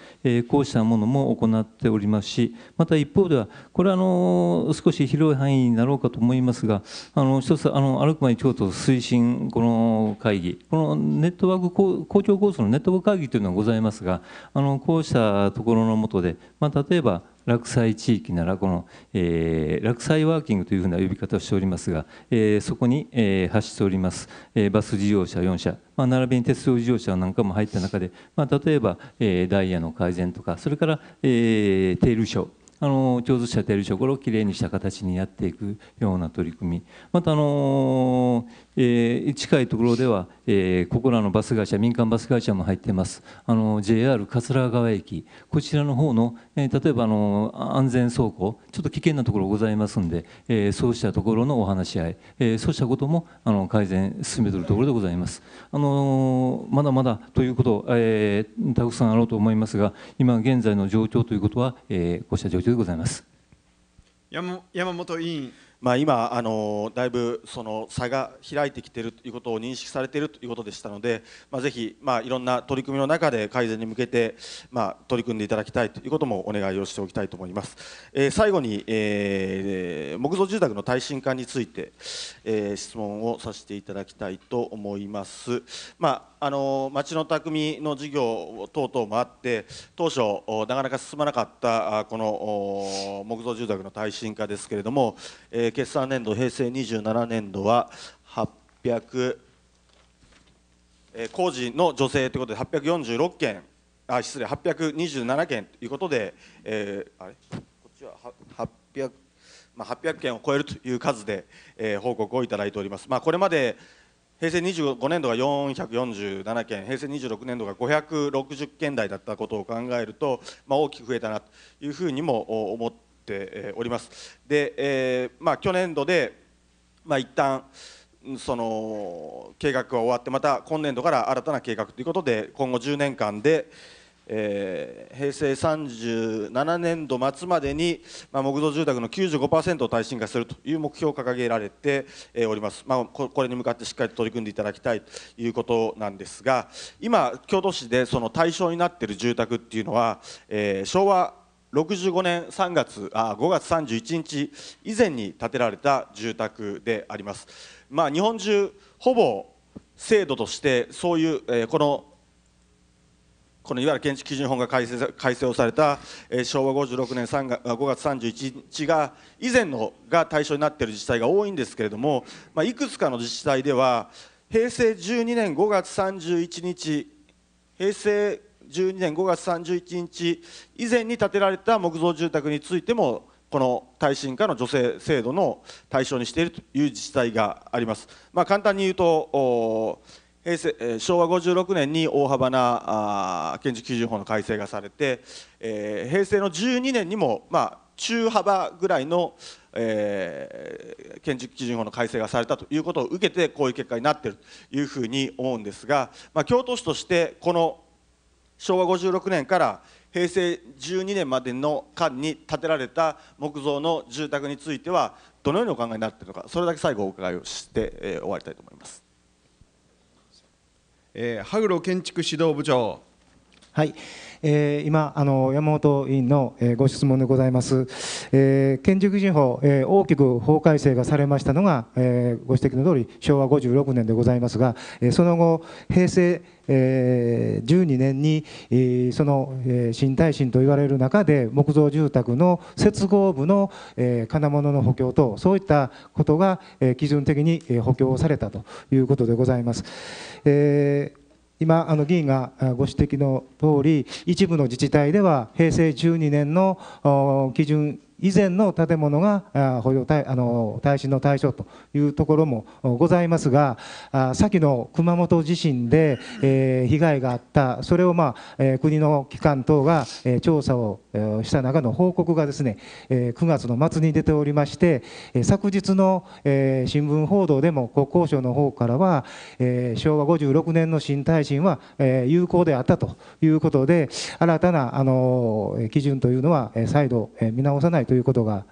こうしたものも行っておりますし、また一方では、これはあの少し広い範囲になろうかと思いますが、あの一つ、あの歩く前に京都推進この会議、このネットワーク公共構想のネットワーク会議というのはございますが、あのこうしたところのもとで、まあ、例えば、落災地域ならこの、えー、落栽ワーキングというふうな呼び方をしておりますが、えー、そこに、えー、発しております、えー、バス事業者4社、まあ、並びに鉄道事業者なんかも入った中で、まあ、例えば、えー、ダイヤの改善とかそれから、えー、テールシあの共通したテールー。これをきれいにした形にやっていくような取り組みまたあのーえー、近いところでは、えー、ここらのバス会社民間バス会社も入っていますあの JR 桂川駅こちらの方の、えー、例えばあの安全走行ちょっと危険なところございますんで、えそうしたところのお話し合い、えそうしたこともあの改善進めているところでございます、あのまだまだということ、えたくさんあろうと思いますが今現在の状況ということは、えこうした状況でございます山山本委員まあ、今あのだいぶその差が開いてきているということを認識されているということでしたので、まあ、ぜひ、まあ、いろんな取り組みの中で改善に向けて、まあ、取り組んでいただきたいということもお願いをしておきたいと思います、えー、最後に、えー、木造住宅の耐震化について、えー、質問をさせていただきたいと思います、まああの町の匠の事業等々もあって当初なかなか進まなかったこの木造住宅の耐震化ですけれども、えー、決算年度平成27年度は800、えー、工事の助成ということで846件あ失礼827件ということで、えー、あれこっちは800、まあ、800件を超えるという数で、えー、報告をいただいております。まあ、これまで平成25年度が447件平成26年度が560件台だったことを考えると、まあ、大きく増えたなというふうにも思っております。で、えー、まあ、去年度で、まあ、一旦その計画は終わってまた今年度から新たな計画ということで今後10年間で、えー、平成37年度末までに、まあ、木造住宅の95%を耐震化するという目標を掲げられて、えー、おります、まあ、これに向かってしっかりと取り組んでいただきたいということなんですが今京都市でその対象になっている住宅っていうのは、えー、昭和65年3月あ5月31日以前に建てられた住宅であります。まあ、日本中ほぼ制度としてそういう、えー、このこのいわゆる建築基準法が改正改正をされた、えー、昭和56年3月5月31日が以前のが対象になっている自治体が多いんですけれども、まあ、いくつかの自治体では平成12年5月31日平成12年5月31日以前に建てられた木造住宅についてもこの耐震化の助成制度の対象にしているという自治体があります。まあ、簡単に言うと平成昭和56年に大幅なあ建築基準法の改正がされて、えー、平成の12年にも、まあ、中幅ぐらいの、えー、建築基準法の改正がされたということを受けてこういう結果になっているというふうに思うんですが、まあ、京都市としてこの昭和56年から平成12年までの間に建てられた木造の住宅についてはどのようにお考えになっているのかそれだけ最後お伺いをして、えー、終わりたいと思います。えー、羽黒建築指導部長。はいえー、今あの山本委員の、えー、ご質問でございます、えー、建築基準法、えー、大きく法改正がされましたのが、えー、ご指摘の通り昭和56年でございますが、えー、その後平成えー、12年に、えー、その、えー、新耐震と言われる中で木造住宅の接合部の、えー、金物の補強等そういったことが、えー、基準的に、えー、補強されたということでございます。えー今あの議員がご指摘の通り一部の自治体では平成12年の基準以前の建物が補助耐あの耐震の対象というところもございますが先の熊本地震で、え被害があったそれを、まあえ国の機関等が、え調査をした中の報告がですね、え9月の末に出ておりまして、え昨日の、え新聞報道でも国交省の方からは、え昭和56年の新耐震は、え有効であったということで新たなあの基準というのは再度見直さないとということが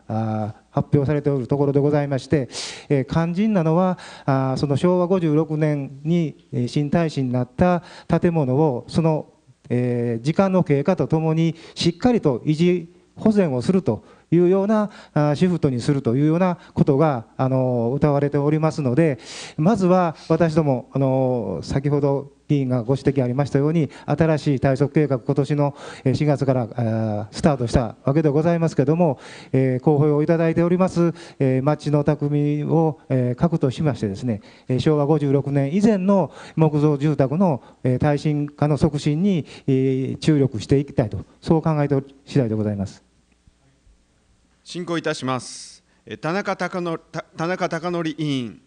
発表されておるところでございまして、え肝心なのはあその昭和56年に新耐震になった建物をその、え時間の経過とともにしっかりと維持保全をするというようなシフトにするというようなことがあの謳われておりますのでまずは私どもあの先ほど委員がご指摘ありましたように、新しい対策計画、今年の4月からスタートしたわけでございますけれども、公表をいただいております町の匠を核としましてですね、昭和56年以前の木造住宅の耐震化の促進に注力していきたいと、そう考えておる次第でございます。進行いたします。田中孝則委員。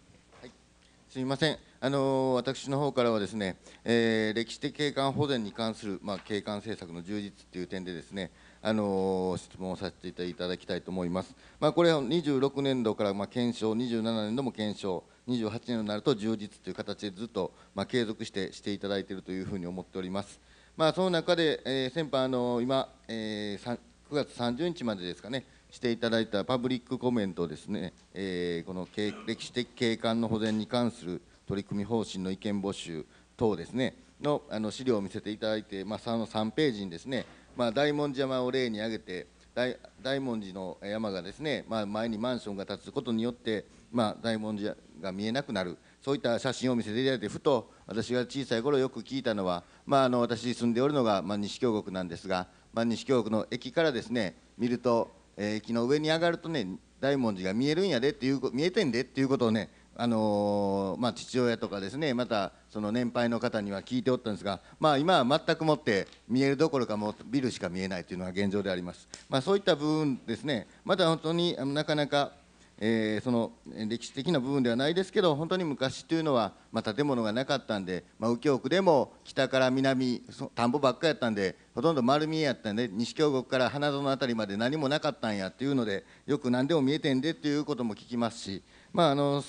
すみません、あの私の方からはですね、えー、歴史的景観保全に関する、まあ、景観政策の充実という点でですね、あの質問をさせていただきたいと思います。まあ、これは26年度から、まあ、検証、27年度も検証、28年度になると充実という形でずっと、まあ、継続してしていただいているというふうに思っております。まあ、その中で、えー、先般、あの今、えー、9月30日までですかね、していただいたパブリックコメントですね、えー、この歴史的景観の保全に関する取り組み方針の意見募集等ですねのあの資料を見せていただいて、まあ、その3ページにですね、まあ、大文字山を例に挙げて大大文字の山がですね、まあ、前にマンションが建つことによって、まあ、大文字が見えなくなるそういった写真を見せていただいてふと私が小さい頃よく聞いたのは、まあ、あの私住んでおるのが、まあ、西京極なんですが、まあ、西京極の駅からですね見ると、えー、駅の上に上がるとね大文字が見えるんやでっていう見えてんでっていうことをねあのまあ、父親とかですねまたその年配の方には聞いておったんですが、まあ、今は全くもって見えるどころかもビルしか見えないというのが現状であります、まあ、そういった部分ですねまだ本当になかなか、えー、その歴史的な部分ではないですけど本当に昔というのは、まあ、建物がなかったんで、まあ、右京区でも北から南田んぼばっかやったんでほとんど丸見えやったんで西京極から花園辺りまで何もなかったんやっていうのでよく何でも見えてんでっていうことも聞きますしまああの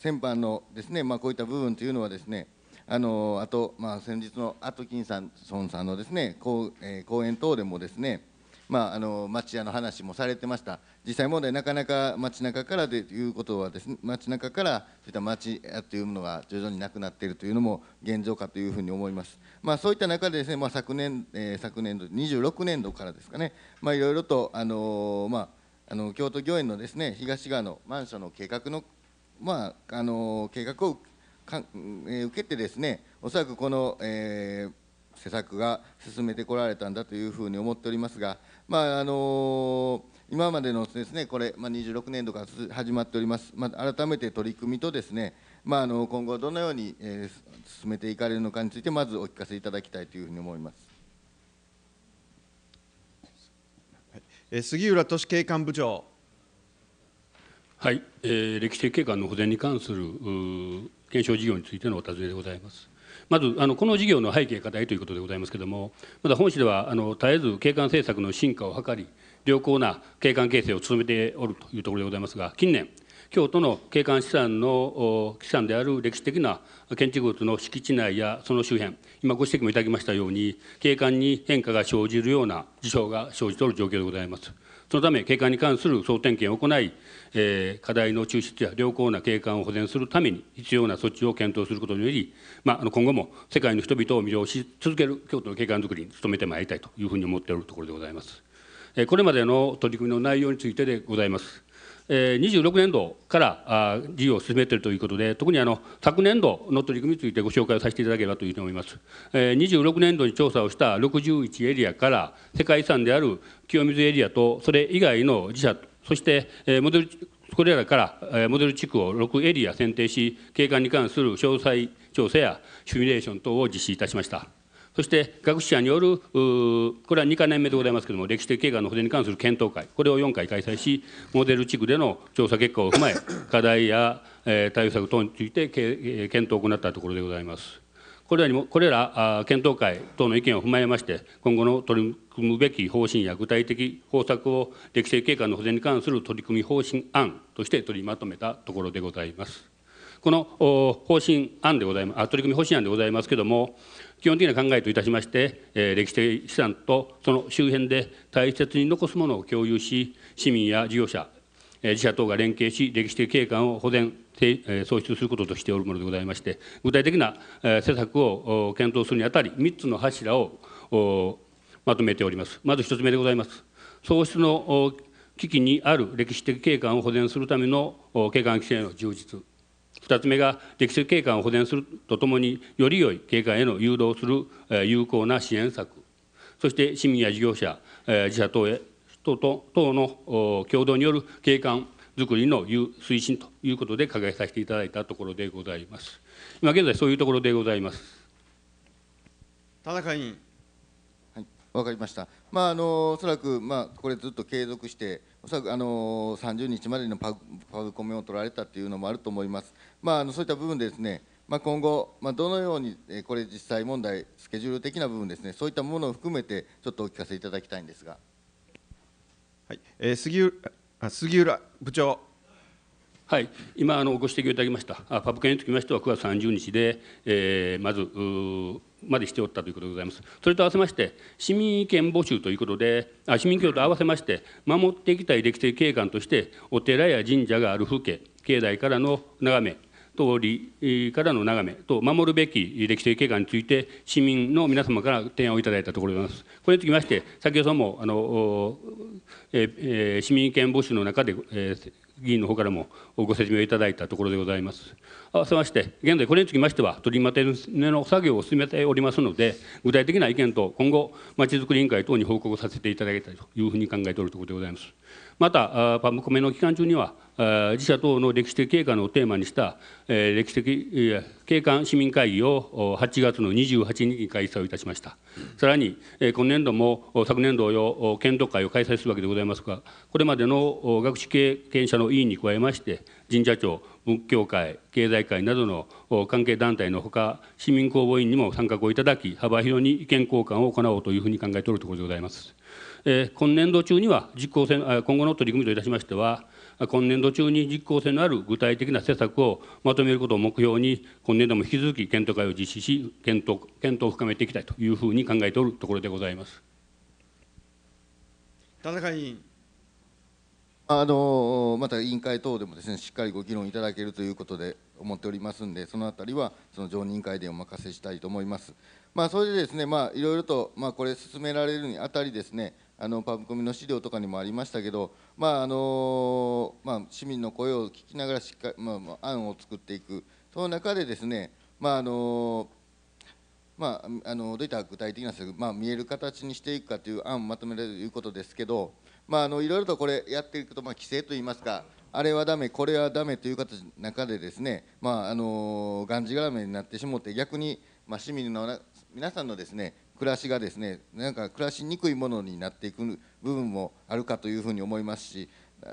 先般のですね、まあ、こういった部分というのはですねあのあと、まあ、先日のアトキンさんソンさんのですね講,、えー、講演等でもですね、まあ、あの町屋の話もされてました実際問題なかなか街中からということはですね街中からそういった町屋というものが徐々になくなっているというのも現状かというふうに思います、まあ、そういった中でですね、まあ、昨年、えー、昨年度26年度からですかね、まあ、いろいろとあのー、まああの京都御苑のですね東側のマンションの計画のまあ、あの計画をか、えー、受けてですね、おそらくこの、えー、施策が進めてこられたんだというふうに思っておりますが、まああの今までのですね、これ、まあ、26年度から始まっております、まあ、改めて取り組みとですね、まあ、あの今後どのように、えー、進めていかれるのかについて、まずお聞かせいただきたいというふうに思います。杉浦都市警官部長。はい、えー、歴史的景観の保全に関する検証事業についてのお尋ねでございます。まずあのこの事業の背景課題ということでございますけれども、まだ本市ではあの絶えず景観政策の進化を図り、良好な景観形成を進めておるというところでございますが、近年、京都の景観資産の資産である歴史的な建築物の敷地内やその周辺、今ご指摘もいただきましたように、景観に変化が生じるような事象が生じておる状況でございます。そのため、景観に関する総点検を行い、えー、課題の抽出や良好な景観を保全するために必要な措置を検討することにより、まあ、今後も世界の人々を魅了し続ける京都の景観づくりに努めてまいりたいというふうに思っておるところでございます。えー、これまでの取り組みの内容についてでございます。26年度から事業を進めているということで、特にあの昨年度の取り組みについてご紹介をさせていただければというふうに思います。26年度に調査をした61エリアから、世界遺産である清水エリアとそれ以外の自社そして、えモデルこれらからモデル地区を6エリア選定し、景観に関する詳細調査やシミュレーション等を実施いたしました。そして学者による、これは2か年目でございますけれども、歴史的景観の保全に関する検討会、これを4回開催し、モデル地区での調査結果を踏まえ、課題や対策等について検討を行ったところでございます。これらにもこれら検討会等の意見を踏まえまして、今後の取りむべき方針や具体的方策を歴史景観の保全に関する取り組み方針案として取りまとめたところでございます。この方針案でございますあ、取り組み方針案でございますけれども、基本的な考えといたしまして、え歴史的資産とその周辺で大切に残すものを共有し、市民や事業者、え自社等が連携し、歴史的景観を保全、え創出することとしておるものでございまして、具体的な施策を検討するにあたり、3つの柱をまとめております。まず1つ目でございます。喪失の危機にある歴史的景観を保全するための景観規制の充実。2つ目が歴史的景観を保全するとともにより良い景観への誘導する有効な支援策そして市民や事業者自社等へ等等の共同による景観づくりの推進ということで掲げさせていただいたところでございます今現在そういうところでございます田中委員わかりました、まああのおそらく、まあ、これずっと継続して、おそらくあの30日までのパブコメを取られたというのもあると思います、まあ、あのそういった部分ですね、まあ、今後、まあ、どのように、えこれ、実際問題、スケジュール的な部分ですね、そういったものを含めて、ちょっとお聞かせいただきたいんですが。はいえー、杉浦杉浦部長はい、今あのご指摘をいただきました、パブコメにつきましては9月30日で、えー、まずまでしておったということでございます。それと合わせまして、市民意見募集ということで、あ市民協と合わせまして、守っていきたい歴史的景観として、お寺や神社がある風景、境内からの眺め、通りからの眺めと守るべき歴史的景観について、市民の皆様から提案をいただいたところでございます。これにつきまして、先ほどもあの、えー、市民意見募集の中で、えー、議員の方からもご説明いただいたところでございます。合わせまして、現在これにつきましては、取りまとめの作業を進めておりますので、具体的な意見と今後、まちづくり委員会等に報告させていただきたいというふうに考えておるところでございます。また、パムコメの期間中には、自社等の歴史的景観をテーマにした歴史的景観市民会議を8月の28日に開催をいたしました。さらに、今年度も昨年同様、検討会を開催するわけでございますが、これまでの学習経験者の委員に加えまして、神社庁、仏教会、経済界などの関係団体のほか、市民公募委員にも参画をいただき、幅広に意見交換を行おうというふうに考えておるところでございます。えー、今年度中には実効性今後の取り組みといたしましては今年度中に実効性のある具体的な施策をまとめることを目標に今年度も引き続き検討会を実施し検討検討を深めていきたいというふうに考えておるところでございます。田中委員あのまた委員会等でもですねしっかりご議論いただけるということで思っておりますんで、そのあたりはその常任会でお任せしたいと思います。まあ、それでですね、まあ、いろいろと、まあ、これ進められるにあたりですね、あのパブコミの資料とかにもありましたけど、まああのまあ、市民の声を聞きながらしっかり、まあ、案を作っていく、その中でですね、まああのまあ、あのどういった具体的なまあ、見える形にしていくかという案をまとめられるということですけど、まあ、あのいろいろとこれやっていくと、まあ、規制といいますか、あれはだめ、これはだめという形の中でですね、まああのがんじがらめになってしもって、逆に、まあ、市民の皆さんのですね暮らしがですねなんか暮らしにくいものになっていく部分もあるかというふうに思いますし、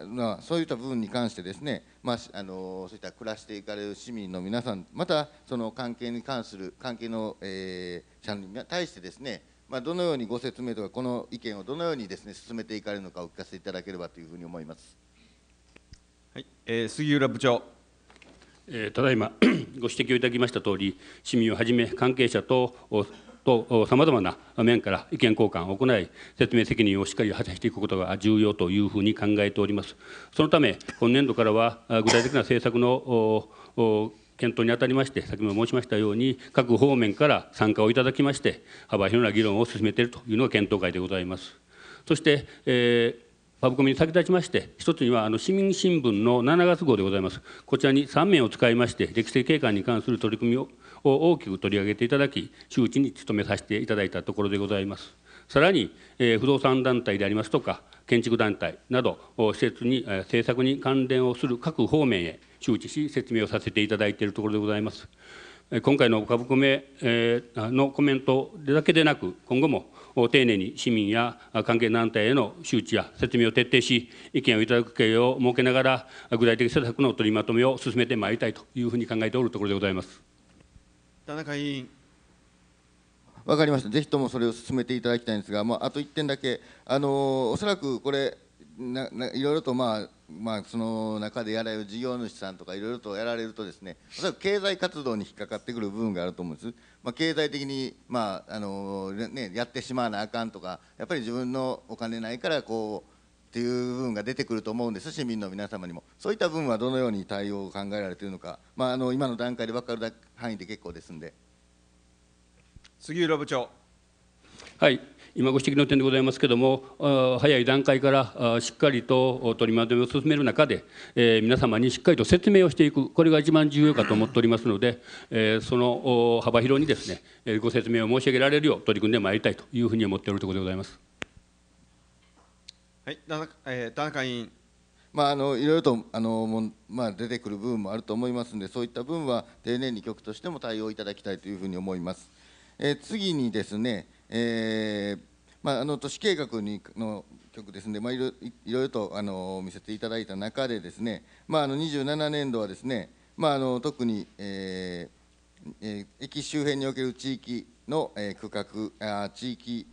まあ、そういった部分に関してですね、まあ、あのそういった暮らしていかれる市民の皆さんまたその関係に関する関係の、えー、者に対してですねまあ、どのようにご説明とかこの意見をどのようにですね進めていかれるのかお聞かせいただければというふうに思います。はい、えー、杉浦部長。えただいまご指摘をいただきましたとおり、市民をはじめ関係者ととさまざまな面から意見交換を行い説明責任をしっかり果たしていくことが重要というふうに考えておりますそのため今年度からは具体的な政策の検討にあたりまして、先ほど申しましたように、各方面から参加をいただきまして、幅広な議論を進めているというのが検討会でございます。そして、えーパブコメに先立ちまして、一つにはあの市民新聞の7月号でございます。こちらに3名を使いまして、歴史的景観に関する取り組みをを大きく取り上げていただき周知に努めさせていただいたところでございますさらに、えー、不動産団体でありますとか建築団体など施設に政策に関連をする各方面へ周知し説明をさせていただいているところでございます今回の株コメのコメントだけでなく今後も丁寧に市民や関係団体への周知や説明を徹底し意見をいただく経営を設けながら具体的施策の取りまとめを進めてまいりたいというふうに考えておるところでございます田中委員。わかりました、ぜひともそれを進めていただきたいんですが、まあ、あと1点だけ、あのおそらくこれ、なないろいろと、まあまあ、その中でやられる事業主さんとかいろいろとやられるとですねおそらく経済活動に引っかかってくる部分があると思うんです、まあ、経済的に、まああのね、やってしまわなあかんとかやっぱり自分のお金ないからこうっていう部分が出てくると思うんです市民の皆様にもそういった部分はどのように対応を考えられているのか、まあ、あの今の段階で分かる範囲で結構ですんで杉浦部長。はい今ご指摘の点でございますけれども、早い段階からしっかりと取りまとめを進める中で、え皆様にしっかりと説明をしていく、これが一番重要かと思っておりますので、えその幅広にですね、ご説明を申し上げられるよう取り組んでまいりたいというふうに思っておるところでございます。はい、田中,、えー、田中委員。まあ、あのいろいろとあの、もまあ、出てくる部分もあると思いますので、そういった部分は丁寧に局としても対応いただきたいというふうに思います。えー、次にですね、えーまあ、あの都市計画にの局ですね、まあ、いろいろとあの見せていただいた中でですね、まあ、あの二十七年度はですね、まあ、あの特に、えーえー、駅周辺における地域の、えー、区画あ地域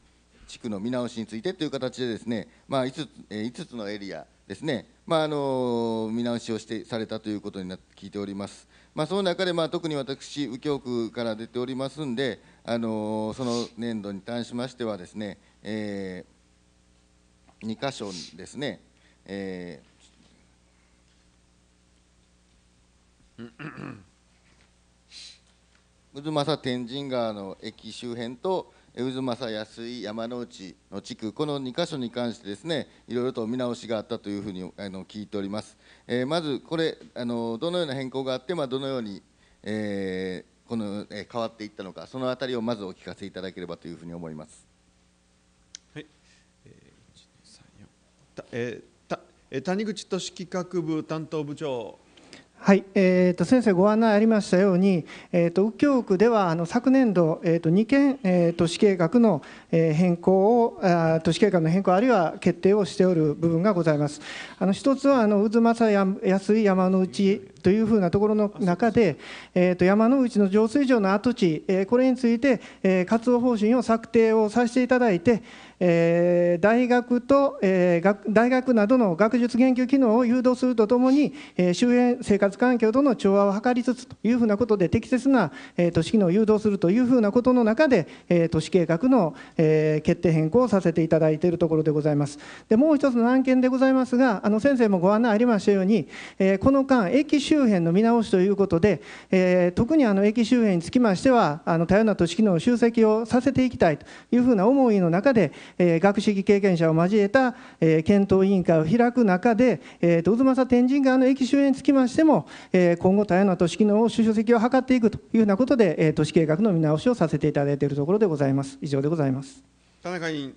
地区の見直しについてという形でですね、まあ、5, つ5つのエリアですね、まあ、あの見直しをしてされたということになっ聞いております。まあ、その中で、まあ、特に私、右京区から出ておりますんで、あのその年度に関しましてはですね、えー、2箇所ですね、えー、渦政天神川の駅周辺と、渦政、安井、山之内の地区、この2箇所に関してですね、いろいろと見直しがあったというふうにあの聞いております。えー、まず、これあの、どのような変更があって、まあ、どのように、えー、この、えー、変わっていったのか、そのあたりをまずお聞かせいただければというふうに思います。はいえー、えー、谷口都市企画部担当部長。はい、えーと、先生ご案内ありましたように、えーと、右京区ではあの昨年度、えーと、2件、えー、都市計画の、え変更をあ都市計画の変更あるいは決定をしておる部分がございます。あの一つはあの渦政安井山の内というふうなところの中で、えー、と山の内の浄水場の跡地、えー、これについて、えー、活動方針を策定をさせていただいて、えー、大学と、えー、大学などの学術研究機能を誘導するとともに、えー、周辺生活環境との調和を図りつつというふうなことで適切な、えー、都市機能を誘導するというふうなことの中で、えー、都市計画の、えー、決定変更をさせていただいているところでございます。でもう一つの案件でございますがあの先生もご案内ありましたように、えー、この間駅周辺の見直しということで、えー、特にあの駅周辺につきましてはあの多様な都市機能集積をさせていきたいというふうな思いの中で、え学識経験者を交えた、え検討委員会を開く中で、えー渦政天神川の駅周辺につきましても、え今後多様な都市機能を収集籍を図っていくというようなことで、え都市計画の見直しをさせていただいているところでございます以上でございます田中委員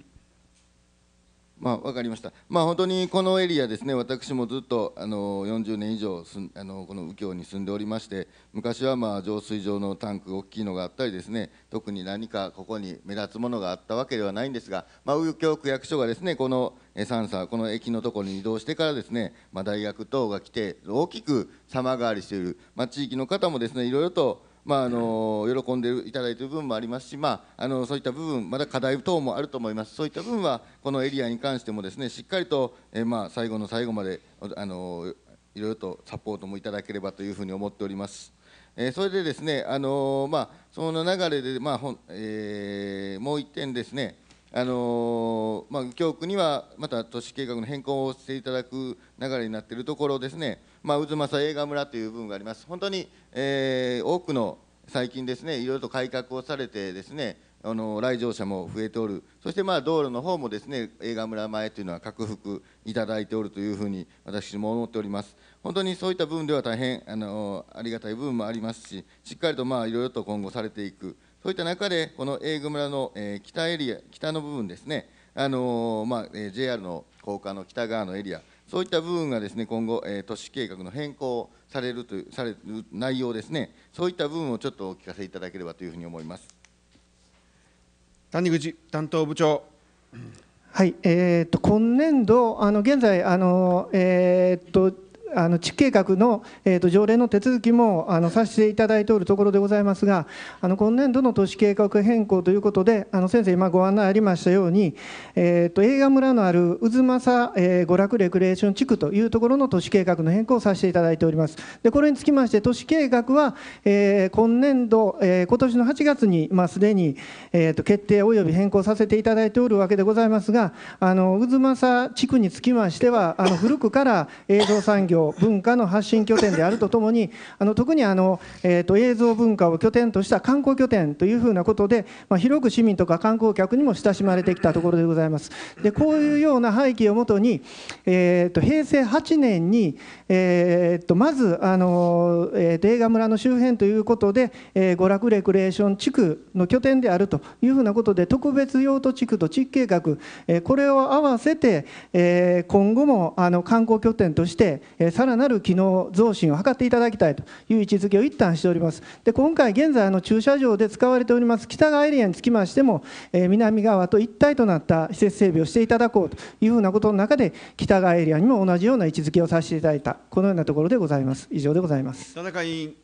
まあ、分かりました、まあ、本当にこのエリアですね、私もずっとあの40年以上すあの、この右京に住んでおりまして、昔はまあ浄水場のタンク、大きいのがあったりですね、特に何かここに目立つものがあったわけではないんですが、まあ、右京区役所がですね、この三差、この駅のところに移動してからですね、まあ、大学等が来て、大きく様変わりしている、まあ、地域の方もですね、いろいろとまあ、あの喜んでいただいている部分もありますし、まあ、あのそういった部分、まだ課題等もあると思います、そういった部分はこのエリアに関しても、ですねしっかりと、えまあ、最後の最後まであのいろいろとサポートもいただければというふうに思っております。えそれでですね、あのまあ、その流れで、まあほんえー、もう1点ですね、あのまあ、教区にはまた都市計画の変更をしていただく流れになっているところですね、まあ、渦政映画村という部分があります。本当に、えー、多くの最近ですね、いろいろと改革をされてですね、あの来場者も増えておる、そしてまあ道路の方もですね映画村前というのは拡幅いただいておるというふうに私も思っております、本当にそういった部分では大変あのありがたい部分もありますし、しっかりとまあいろいろと今後されていく、そういった中で、この映画村の、えー、北エリア、北の部分ですね、あのまあ、JR の高架の北側のエリア、そういった部分がですね今後、えー、都市計画の変更されるというされる内容ですね、そういった部分をちょっとお聞かせいただければというふうに思います谷口担当部長。はいえーと、今年度、あの現在あの、えーとあの地区計画の、えーと、条例の手続きもあのさせていただいておるところでございますが、あの今年度の都市計画変更ということで、あの先生、今ご案内ありましたように、えーと、映画村のある渦政、えー、娯楽レクレーション地区というところの都市計画の変更をさせていただいております。でこれにつきまして、都市計画は、えー、今年度、えー、今年の8月に、まあ、すでに、えーと、と決定および変更させていただいておるわけでございますが、あの渦政地区につきましては、あの古くから映像産業文化の発信拠点であるとともにあの特にあの、えーと、映像文化を拠点とした観光拠点というふうなことで、まあ、広く市民とか観光客にも親しまれてきたところでございます。でこういうような背景をもとに、えーと、平成8年に、えーと、まずあの、えー、と映画村の周辺ということで、えー、娯楽レクレーション地区の拠点であるというふうなことで特別用途地区と地域計画、えー、これを合わせて、えー、今後もあの観光拠点として、ええさらなる機能増進を図っていただきたいという位置づけを一旦しております。で今回現在の駐車場で使われております北側エリアにつきましても、え南側と一体となった施設整備をしていただこうというふうなことの中で北側エリアにも同じような位置づけをさせていただいたこのようなところでございます。以上でございます。田中委員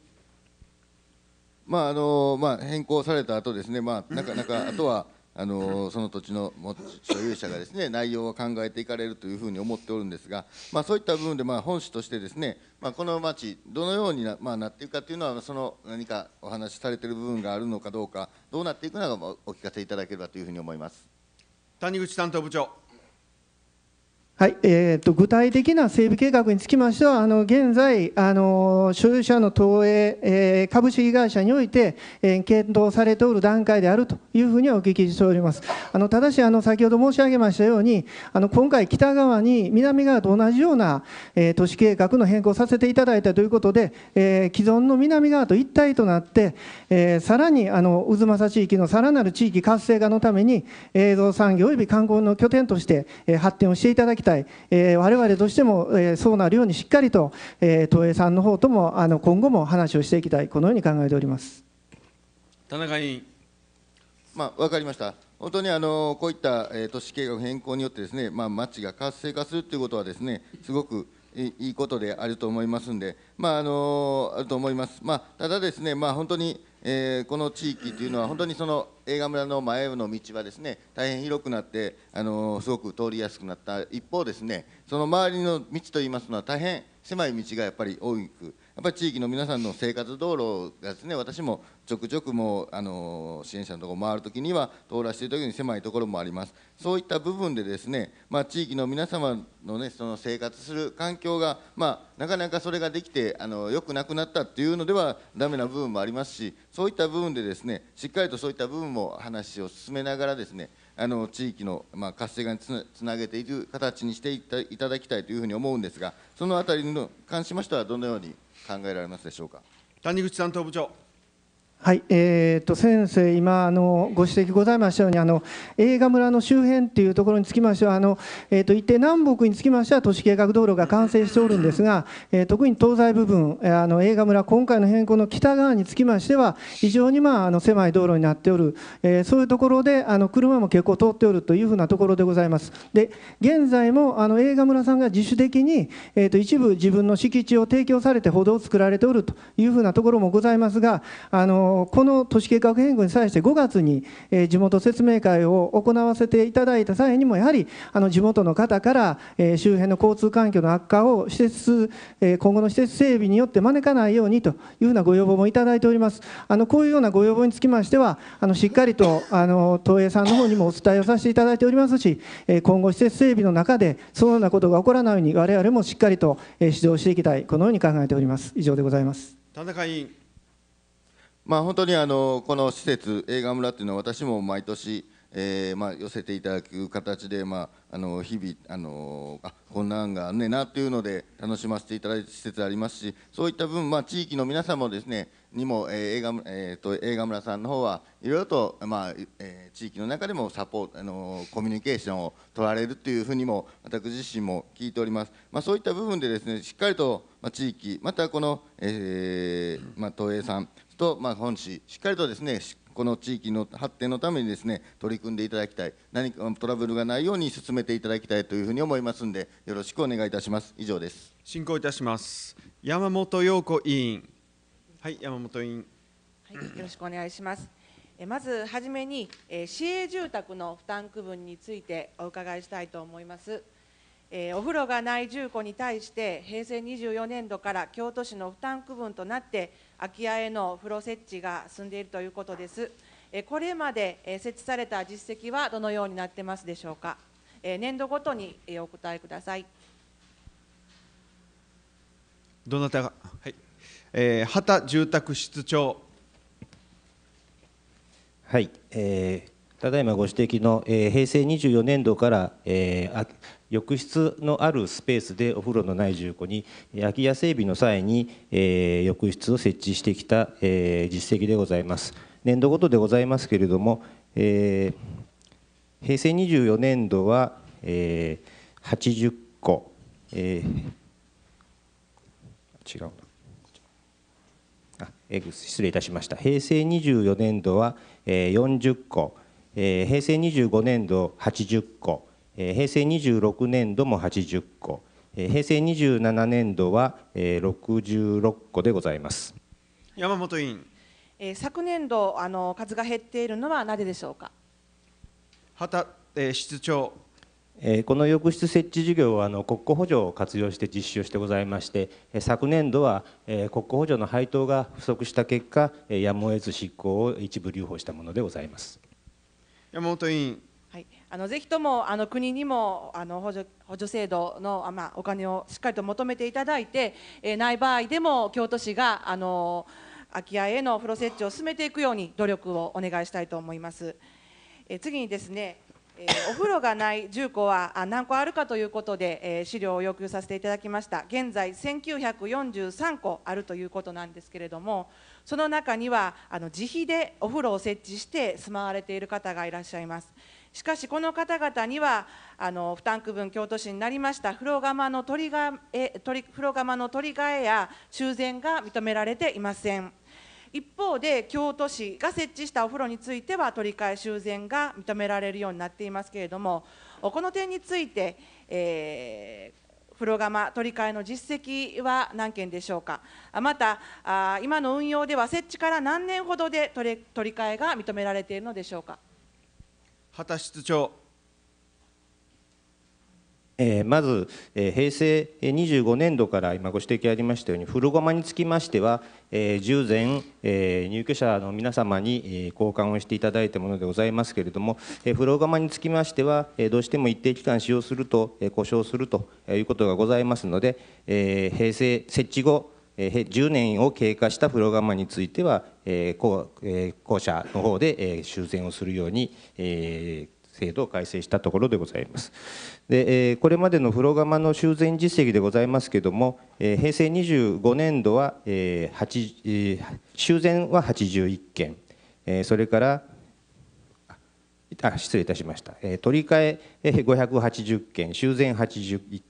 まああのまあ、変更された後ですね、まあ、なかなかあとはあのその土地の所有者がですね内容を考えていかれるというふうに思っておるんですが、まあ、そういった部分でまあ本市としてですね、まあ、この町どのようにな,、まあ、なっていくかというのはその何かお話しされている部分があるのかどうかどうなっていくのかお聞かせいただければというふうに思います谷口担当部長。はいえーと、具体的な整備計画につきましては、あの現在あの、所有者の投影、えー、株式会社において、えー、検討されておる段階であるというふうにはお聞きしております。あのただしあの、先ほど申し上げましたように、あの今回、北側に南側と同じような、えー、都市計画の変更させていただいたということで、えー、既存の南側と一体となって、えー、さらにあの渦政地域のさらなる地域活性化のために、映像産業及び観光の拠点として、えー、発展をしていただきたい。さい、えー、我々としても、えー、そうなるようにしっかりと、えー、東映さんの方ともあの今後も話をしていきたい、このように考えております田中委員。まあ、分かりました、本当にあのこういった、えー、都市計画変更によってですね、まあ、町が活性化するということはですねすごくいいことであると思いますんで、まあ、あのあると思います、まあ、ただですね、まあ、本当にえー、この地域というのは本当にその映画村の前の道はですね大変広くなって、あのー、すごく通りやすくなった一方ですねその周りの道といいますのは大変狭い道がやっぱり多くやっぱり地域の皆さんの生活道路がですね私もちょくちょくもうあの支援者のところ回るときには通らせているときに狭いところもありますそういった部分でですね、まあ、地域の皆様の,、ね、その生活する環境が、まあ、なかなかそれができてあの良くなくなったっていうのではだめな部分もありますしそういった部分でですねしっかりとそういった部分も話を進めながらですねあの地域の、まあ、活性化につなげていく形にしていただきたいというふうに思うんですが、そのあたりに関しましては、どのように考えられますでしょうか谷口担当部長。はい、えーと、先生、今あの、ご指摘ございましたようにあの、映画村の周辺というところにつきましては、あのえーと、一定南北につきましては都市計画道路が完成しておるんですが、えー、特に東西部分、あの映画村、今回の変更の北側につきましては、非常に、まあ、あの狭い道路になっておる、えー、そういうところであの車も結構通っておるというふうなところでございます。で現在もあの映画村さんが自主的に、えーと、と一部自分の敷地を提供されて歩道を作られておるというふうなところもございますが、あののこの都市計画変更に際して5月に、え地元説明会を行わせていただいた際にもやはりあの地元の方から、え周辺の交通環境の悪化を施設、え今後の施設整備によって招かないようにというふうなご要望もいただいておりますあのこういうようなご要望につきましてはあのしっかりとあの東映さんの方にもお伝えをさせていただいておりますし、え今後施設整備の中でそのようなことが起こらないように我々もしっかりと指導していきたいこのように考えております以上でございます田中委員まあ、本当にあのこの施設、映画村というのは、私も毎年、えーまあ、寄せていただく形で、まあ、あの日々あのあ、こんな案があんねんなっていうので、楽しませていただいた施設ありますし、そういった分、まあ、地域の皆様です、ね、にも、えー映画えーと、映画村さんの方はいろいろと、まあえー、地域の中でもサポートあのコミュニケーションを取られるというふうにも、私自身も聞いております。まあ、そういった部分でです、ね、しっかりと、まあ、地域、またこの、えーまあ、東映さんと、まあ、本市、しっかりとですねこの地域の発展のためにですね取り組んでいただきたい、何かトラブルがないように進めていただきたいというふうに思いますので、よろしくお願いいたします。以上です。進行いたします。山本陽子委員。はい、山本委員。はい、よろしくお願いします。えまずはじめに、え市営住宅の負担区分についてお伺いしたいと思います。えお風呂がない住戸に対して平成24年度から京都市の負担区分となって空き家への風呂設置が進んでいるということです。これまで設置された実績はどのようになってますでしょうか。年度ごとにお答えください。どなたが、はい、えー、畑住宅室長。はい、えー、ただいまご指摘の、えー、平成24年度から、えー、浴室のあるスペースでお風呂のない住戸に空き家整備の際に、え浴室を設置してきた、え実績でございます年度ごとでございますけれども、平成24年度は、え80個、違うなあ、失礼いたしました平成24年度は、え40個、え平成25年度80個平成26年度も80個平成27年度は66個でございます山本委員昨年度あの数が減っているのはなぜでしょうか畑、え室長この浴室設置事業は国庫補助を活用して実施をしてございまして昨年度は国庫補助の配当が不足した結果やむを得ず執行を一部留保したものでございます山本委員あのぜひともあの国にもあの補助補助制度の、まあ、お金をしっかりと求めていただいて、えー、ない場合でも京都市があの空き家への風呂設置を進めていくように努力をお願いしたいと思います。えー、次にですねえー、お風呂がない住戸は何個あるかということで、えー、資料を要求させていただきました現在1943個あるということなんですけれどもその中にはあの自費でお風呂を設置して住まわれている方がいらっしゃいますしかし、この方々には、あの負担区分京都市になりました風呂釜の取りがえ取風呂釜の取り替えや修繕が認められていません。一方で京都市が設置したお風呂については取り替え修繕が認められるようになっていますけれどもこの点について、えー、風呂釜取り替えの実績は何件でしょうかまた今の運用では設置から何年ほどで取り替えが認められているのでしょうか。畑室長。まず、平成25年度から今ご指摘ありましたように、古駒につきましては、従前、入居者の皆様に交換をしていただいたものでございますけれども、古駒につきましては、どうしても一定期間使用すると故障するということがございますので、平成設置後、10年を経過した風呂釜については校舎の方で修繕をするように制度を改正したところでございます。でこれまでの風呂釜の修繕実績でございますけれども、平成25年度は8修繕は81件、それからあ失礼いたしました、取り替え580件、修繕81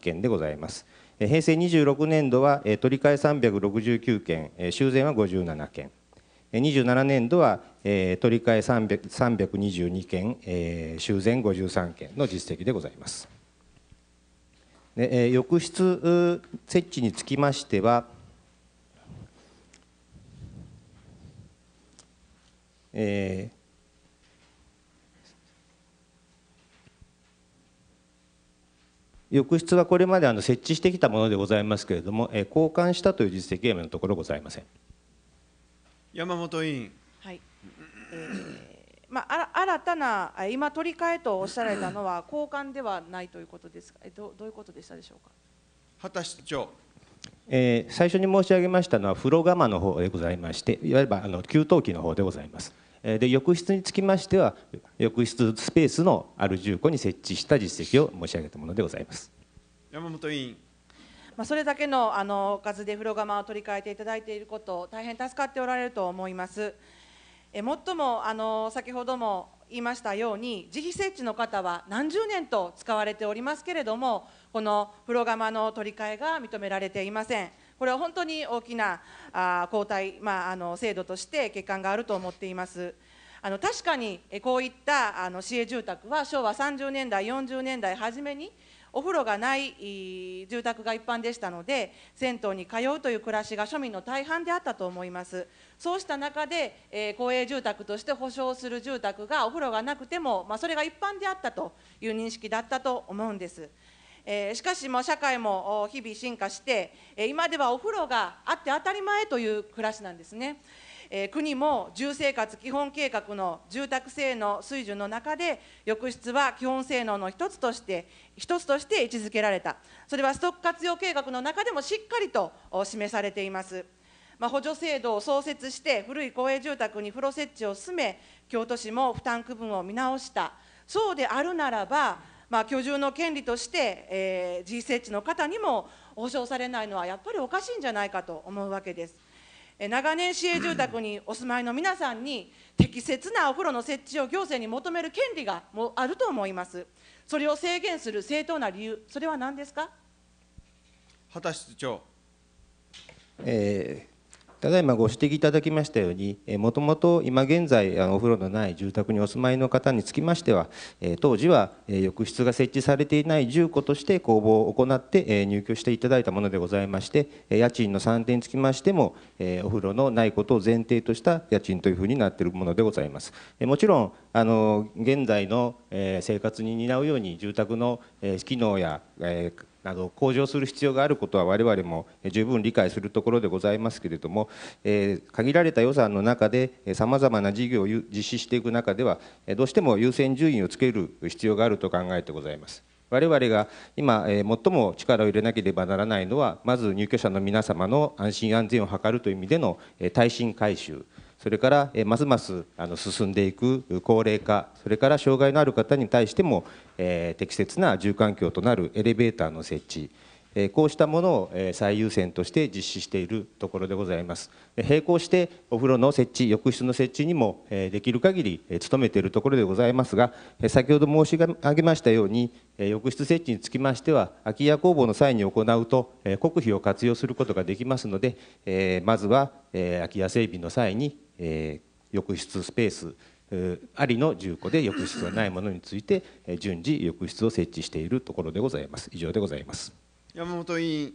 件でございます。平成26年度は取り替え369件修繕は57件27年度は取り替え322件修繕53件の実績でございます浴室設置につきましてはえ浴室はこれまであの設置してきたものでございますけれども、え交換したという実績は今のところございません山本委員。はい、えー、まあ、新たな今取り替えとおっしゃられたのは交換ではないということですがどどういうことでしたでしょうか畑室長、えー、最初に申し上げましたのは風呂釜の方でございましていわゆるあの給湯器の方でございます。で浴室につきましては浴室スペースのある住戸に設置した実績を申し上げたものでございます山本委員まあ、それだけのあのおかずで風呂釜を取り替えていただいていること大変助かっておられると思いますえもっともあの先ほども言いましたように自費設置の方は何十年と使われておりますけれどもこの風呂釜の取り替えが認められていませんこれは本当に大きなあ抗体、まあ、あの制度として欠陥があると思っています。あの確かにこういったあの市営住宅は昭和30年代、40年代初めにお風呂がない住宅が一般でしたので銭湯に通うという暮らしが庶民の大半であったと思いますそうした中で、えー、公営住宅として保障する住宅がお風呂がなくても、まあ、それが一般であったという認識だったと思うんですえー、しかしも社会も日々進化して、え今ではお風呂があって当たり前という暮らしなんですね。え国も住生活基本計画の住宅性能水準の中で浴室は基本性能の一つとして一つとして位置づけられたそれはストック活用計画の中でもしっかりと示されています。まあ、補助制度を創設して古い公営住宅に風呂設置を進め京都市も負担区分を見直したそうであるならばまあ、居住の権利として、えー、G7 の方にも保障されないのはやっぱりおかしいんじゃないかと思うわけです。長年市営住宅にお住まいの皆さんに適切なお風呂の設置を行政に求める権利がもあると思いますそれを制限する正当な理由それは何ですか畑室長、えただいまご指摘いただきましたように、もともと今現在、お風呂のない住宅にお住まいの方につきましては、当時は浴室が設置されていない住戸として公募を行って入居していただいたものでございまして、家賃の算定につきましても、お風呂のないことを前提とした家賃というふうになっているものでございます。もちろんあの現在の生活に担うように住宅の機能やあの向上する必要があることは我々も十分理解するところでございますけれども、えー、限られた予算の中でさまざまな事業を実施していく中ではどうしても優先順位をつける必要があると考えてございます。我々が今、え最も力を入れなければならないのはまず入居者の皆様の安心安全を図るという意味での、え耐震改修それからますます進んでいく高齢化、それから障害のある方に対しても適切な住環境となるエレベーターの設置、こうしたものを最優先として実施しているところでございます。並行してお風呂の設置、浴室の設置にもできる限り努めているところでございますが、先ほど申し上げましたように、浴室設置につきましては空き家工房の際に行うと国費を活用することができますのでまずは空き家整備の際にえー、浴室スペースありの住戸で浴室がないものについて順次浴室を設置しているところでございます以上でございます山本委員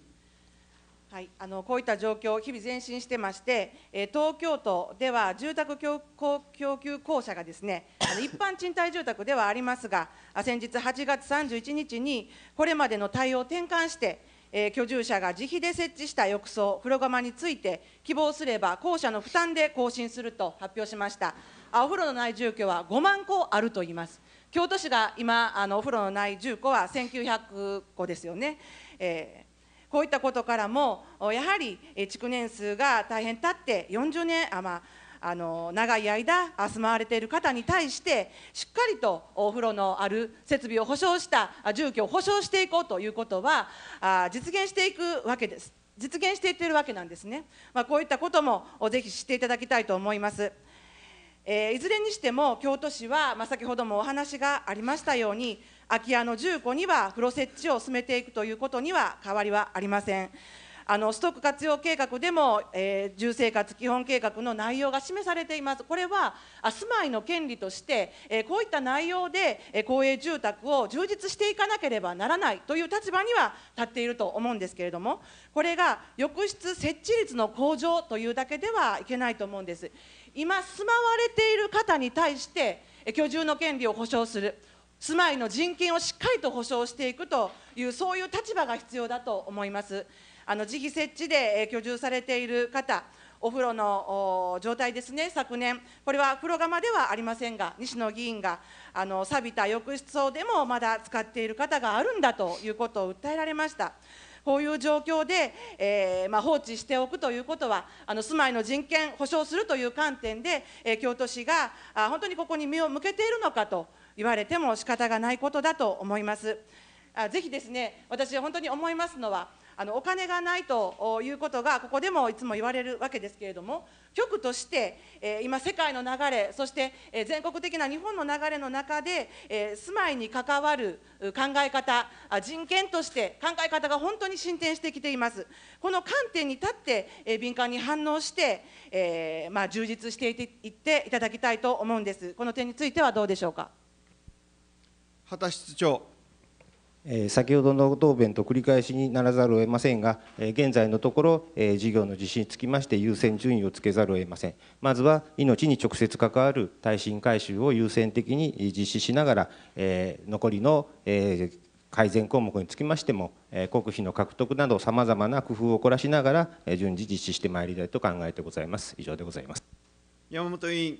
はい、あのこういった状況、日々前進してまして、え東京都では住宅供給公社がですねあの一般賃貸住宅ではありますが、先日8月31日に、これまでの対応を転換して、えー、居住者が自費で設置した浴槽、風呂釜について、希望すれば校舎の負担で更新すると発表しました。あお風呂のない住居は5万戸あると言います。京都市が今、あのお風呂のない住戸は1900戸ですよね。えー、こういったことからも、やはり築年数が大変たって40年、あまあ、あの長い間住まわれている方に対してしっかりとお風呂のある設備を保障した住居を保障していこうということは実現していくわけです。実現していっているわけなんですね。まあ、こういったこともぜひ知っていただきたいと思います。えー、いずれにしても京都市は、まあ、先ほどもお話がありましたように空き家の住戸には風呂設置を進めていくということには変わりはありません。あのストック活用計画でも、えー、住生活基本計画の内容が示されています。これは住まいの権利として、えー、こういった内容で、えー、公営住宅を充実していかなければならないという立場には立っていると思うんですけれども、これが浴室設置率の向上というだけではいけないと思うんです。今住まわれている方に対して居住の権利を保障する。住まいの人権をしっかりと保障していくという、そういう立場が必要だと思います。あの自費設置で居住されている方、お風呂の状態ですね、昨年、これは風呂釜ではありませんが、西野議員があの錆びた浴室をでもまだ使っている方があるんだということを訴えられました。こういう状況で、えー、まあ、放置しておくということは、あの住まいの人権保障するという観点で、えー、京都市があ本当にここに目を向けているのかと言われても仕方がないことだと思います。あぜひですね、私、本当に思いますのは、あのお金がないということがここでもいつも言われるわけですけれども局として、えー、今世界の流れそして、えー、全国的な日本の流れの中で、えー、住まいに関わる考え方人権として考え方が本当に進展してきていますこの観点に立って、えー、敏感に反応して、えーまあ、充実していっていただきたいと思うんですこの点についてはどうでしょうか畑室長先ほどの答弁と繰り返しにならざるを得ませんが、現在のところ、事業の実施につきまして優先順位をつけざるを得ません。まずは命に直接関わる耐震改修を優先的に実施しながら、残りの改善項目につきましても、国費の獲得など、さまざまな工夫を凝らしながら、順次実施してまいりたいと考えてございます。以上でございます。山本委員。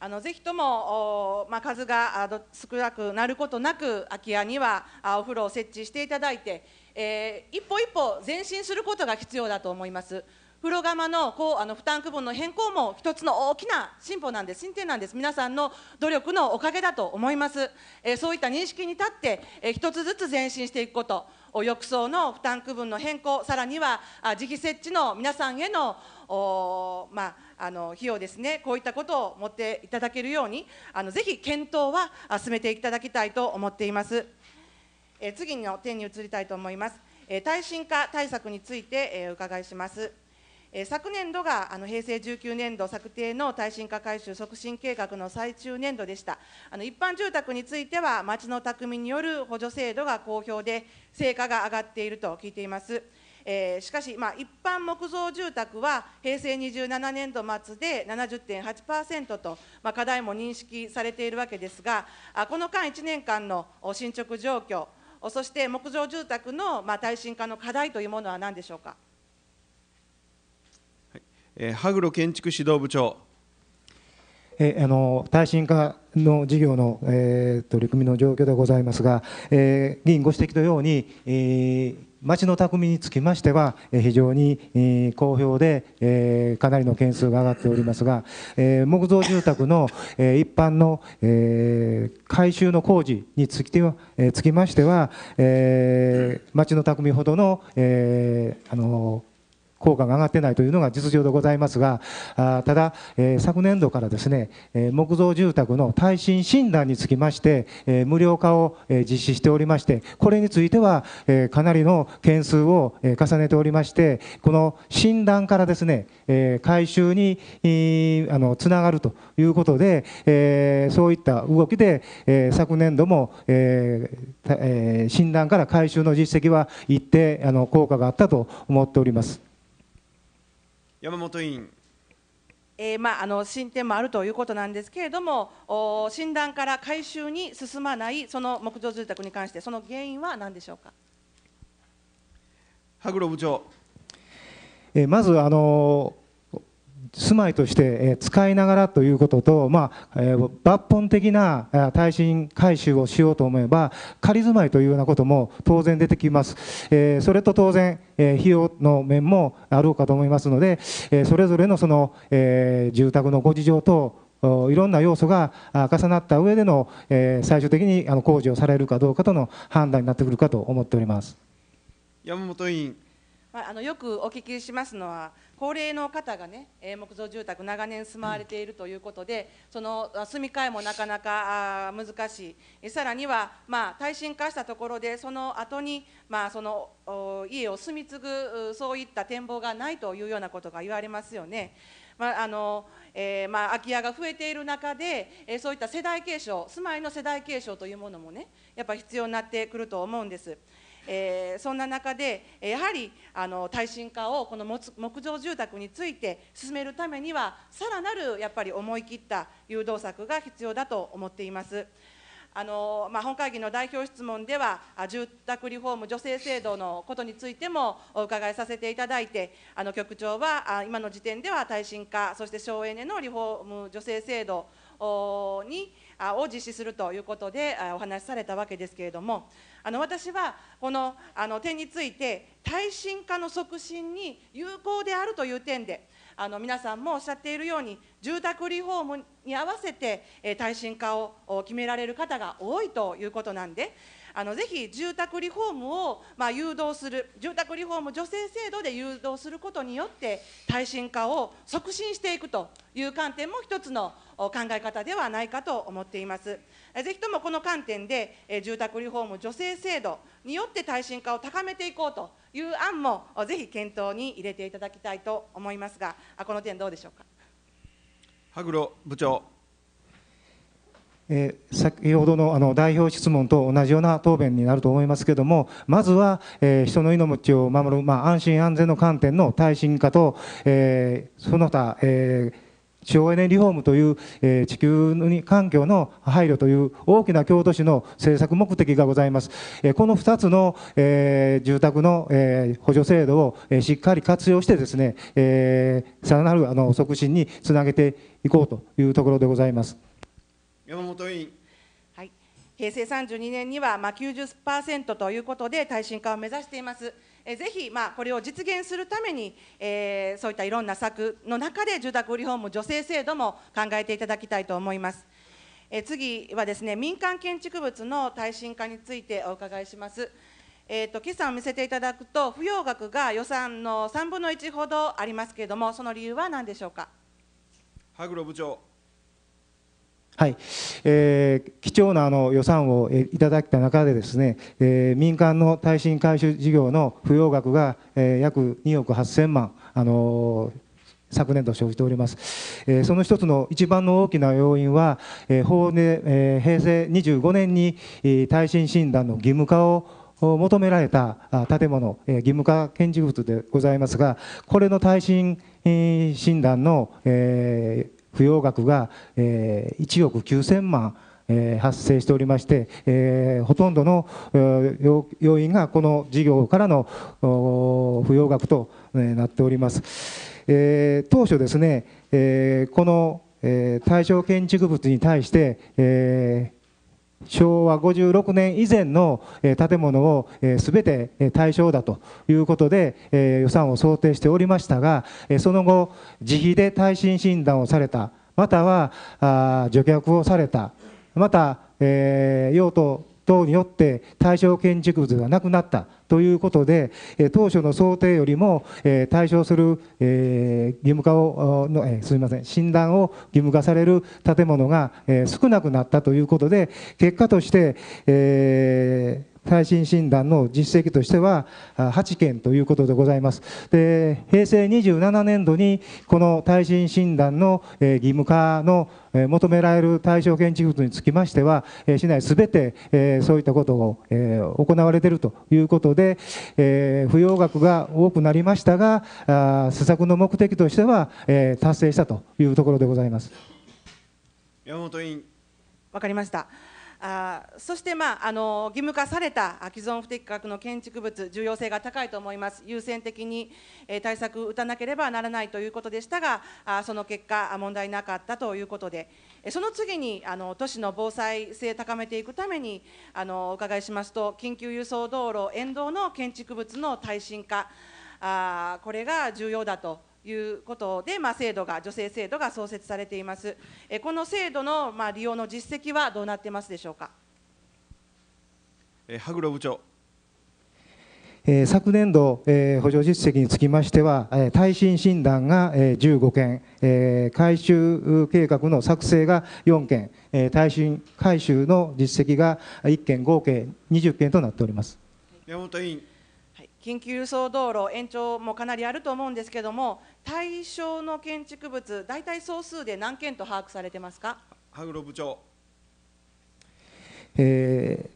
あのぜひとも、まあ、数が少なくなることなく空き家にはお風呂を設置していただいて、えー、一歩一歩前進することが必要だと思います。風呂釜のこうあの負担区分の変更も一つの大きな進歩なんです、進展なんです、皆さんの努力のおかげだと思います、えー、そういった認識に立って、えー、一つずつ前進していくこと、浴槽の負担区分の変更、さらには磁気設置の皆さんへのまあ、あの費用ですね、こういったことを持っていただけるように、あのぜひ検討は進めていただきたいと思っています。え次の点に移りたいと思います。え耐震化対策について、えお伺いします。え昨年度があの平成19年度策定の耐震化改修促進計画の最中年度でした。あの一般住宅については、町の匠による補助制度が好評で、成果が上がっていると聞いています。えー、しかし、まあ、一般木造住宅は平成27年度末で70.8%と、まあ、課題も認識されているわけですが、この間1年間の進捗状況、そして木造住宅の、まあ、耐震化の課題というものは何でしょうか。羽黒建築指導部長。えあの耐震化の事業の、えー、取り組みの状況でございますが、えー、議員ご指摘のように、えー、町の匠につきましては、えー、非常に、えー、好評で、えー、かなりの件数が上がっておりますが、えー、木造住宅の、えー、一般の、えー、改修の工事につきては、えー、つきましては、えー、町の匠ほどの、えー、あの効果が上がってないというのが実情でございますが、あただ、え昨年度からですね、え木造住宅の耐震診断につきまして、え無料化を、え実施しておりまして、これについては、えかなりの件数を、え重ねておりまして、この診断からですね、え回収に、あのつながるということで、えそういった動きで、え昨年度も、ええ診断から回収の実績は一定あの効果があったと思っております。山本委員。えーまあ、あの進展もあるということなんですけれども、お診断から回収に進まないその木造住宅に関して、その原因は何でしょうか羽黒部長。えー、まずあのー住まいとして使いながらということと、まあ、抜本的な耐震改修をしようと思えば仮住まいというようなことも当然出てきます、えそれと当然、え費用の面もあろうかと思いますので、えそれぞれのその、え住宅のご事情等いろんな要素が重なった上での、え最終的にあの工事をされるかどうかとの判断になってくるかと思っております山本委員、まあ、あのよくお聞きしますのは高齢の方がね、木造住宅、長年住まわれているということで、その住み替えもなかなか難しい、さらには、まあ、耐震化したところで、その後に、まあ、その家を住み継ぐ、そういった展望がないというようなことが言われますよね。まああのえーまあ、空き家が増えている中で、えそういった世代継承、住まいの世代継承というものもね、やっぱり必要になってくると思うんです。えー、そんな中で、やはりあの耐震化をこの木造住宅について進めるためには、さらなるやっぱり思い切った誘導策が必要だと思っています。あのまあ、本会議の代表質問では、住宅リフォーム助成制度のことについてもお伺いさせていただいて、あの局長は今の時点では耐震化、そして省エネのリフォーム助成制度にを実施するということでお話しされたわけですけれども、あの私はこのあの点について、耐震化の促進に有効であるという点で、あの皆さんもおっしゃっているように、住宅リフォームに合わせて、え耐震化を決められる方が多いということなんで、あのぜひ住宅リフォームを、まあ、誘導する、住宅リフォーム助成制度で誘導することによって、耐震化を促進していくという観点も一つの考え方ではないかと思っています。ぜひともこの観点で、住宅リフォーム助成制度によって耐震化を高めていこうという案も、ぜひ検討に入れていただきたいと思いますが、この点、どうでしょうか。羽黒部長え先ほどのあの代表質問と同じような答弁になると思いますけれども、まずは、えー、人の命を守る、まあ、安心安全の観点の耐震化と、えー、その他、えー省エネリフォームという、えー、地球に環境の配慮という大きな京都市の政策目的がございます。えー、この2つの、えー、住宅の、えー、補助制度を、えー、しっかり活用してですね、えー、さらなるあの促進につなげていこうというところでございます。山本委員平成32年にはま90%ということで耐震化を目指しています。えぜひ、まあ、これを実現するために、えー、そういったいろんな策の中で住宅リフォーム助成制度も考えていただきたいと思います。え次はですね民間建築物の耐震化についてお伺いします。えーと、と決算を見せていただくと、扶養額が予算の3分の1ほどありますけれども、その理由は何でしょうか。羽黒部長はい、えー、貴重なあの予算をいただいた中でですね、えー、民間の耐震改修事業の扶養額が、えー、約2億8000万、あの昨年度生じております、えー、その一つの一番の大きな要因は、えー、法で、えー、平成25年に、えー、耐震診断の義務化を求められた建物、義務化建築物でございますが、これの耐震診断の、えー、扶養額が、え1億9000万、え発生しておりまして、えほとんどの要因がこの事業からの扶養額と、えなっております。え当初ですね、えこの、え対象建築物に対して、えー昭和56年以前の建物をすべて対象だということで予算を想定しておりましたがその後自費で耐震診断をされたまたは除却をされたまた用途等によって対象建築物がなくなったということで、当初の想定よりも対象する義務化をの、すみません、診断を義務化される建物が少なくなったということで、結果として、え耐震診断の実績としては8件ということでございます。で平成27年度にこの耐震診断の義務化の求められる対象建築物につきましては、市内すべてそういったことを行われているということで、扶養額が多くなりましたが、施策の目的としては達成したというところでございます。山本委員。わかりました。あそして、まあ、あの義務化された既存不適格の建築物、重要性が高いと思います、優先的に、え対策を打たなければならないということでしたが、あその結果、問題なかったということで、その次にあの都市の防災性高めていくためにあのお伺いしますと、緊急輸送道路、沿道の建築物の耐震化、あこれが重要だということで、まあ、制度が助成制度が創設されています、えこの制度の、まあ、利用の実績はどうなってますでしょうか、え羽黒部長え昨年度、え補助実績につきましては、え耐震診断が、え15件、え改修計画の作成が4件、え耐震改修の実績が1件合計20件となっております山本委員緊急輸送道路延長もかなりあると思うんですけども対象の建築物大体総数で何件と把握されてますか羽黒部長、え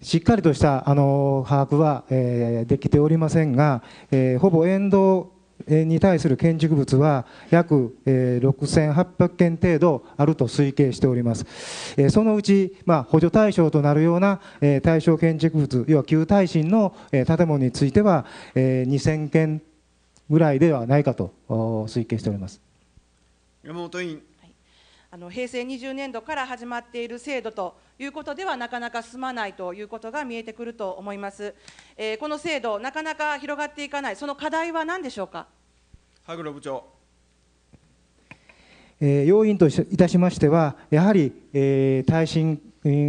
ー、しっかりとしたあの把握は、えー、できておりませんが、えー、ほぼ沿道に対する建築物は約6800件程度あると推計しておりますそのうち、まあ、補助対象となるような対象建築物要は旧耐震の建物については2000件ぐらいではないかと推計しております山本委員あの平成20年度から始まっている制度ということではなかなか進まないということが見えてくると思います、えー、この制度なかなか広がっていかないその課題は何でしょうか羽黒部長。えー、要因といたしましては、やはり、えー、耐震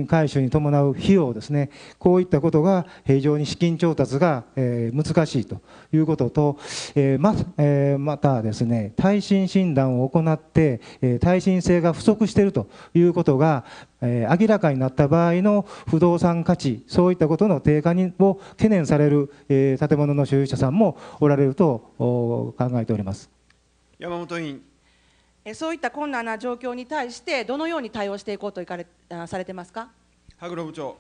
改修に伴う費用ですね、こういったことが非常に資金調達が、えー、難しいということと、えーまえー、またですね、耐震診断を行って、えー、耐震性が不足しているということが、え明らかになった場合の不動産価値、そういったことの低下にを懸念される、え建物の所有者さんもおられると考えております山本委員。そういった困難な状況に対して、どのように対応していこうといかれされてますか。羽黒部長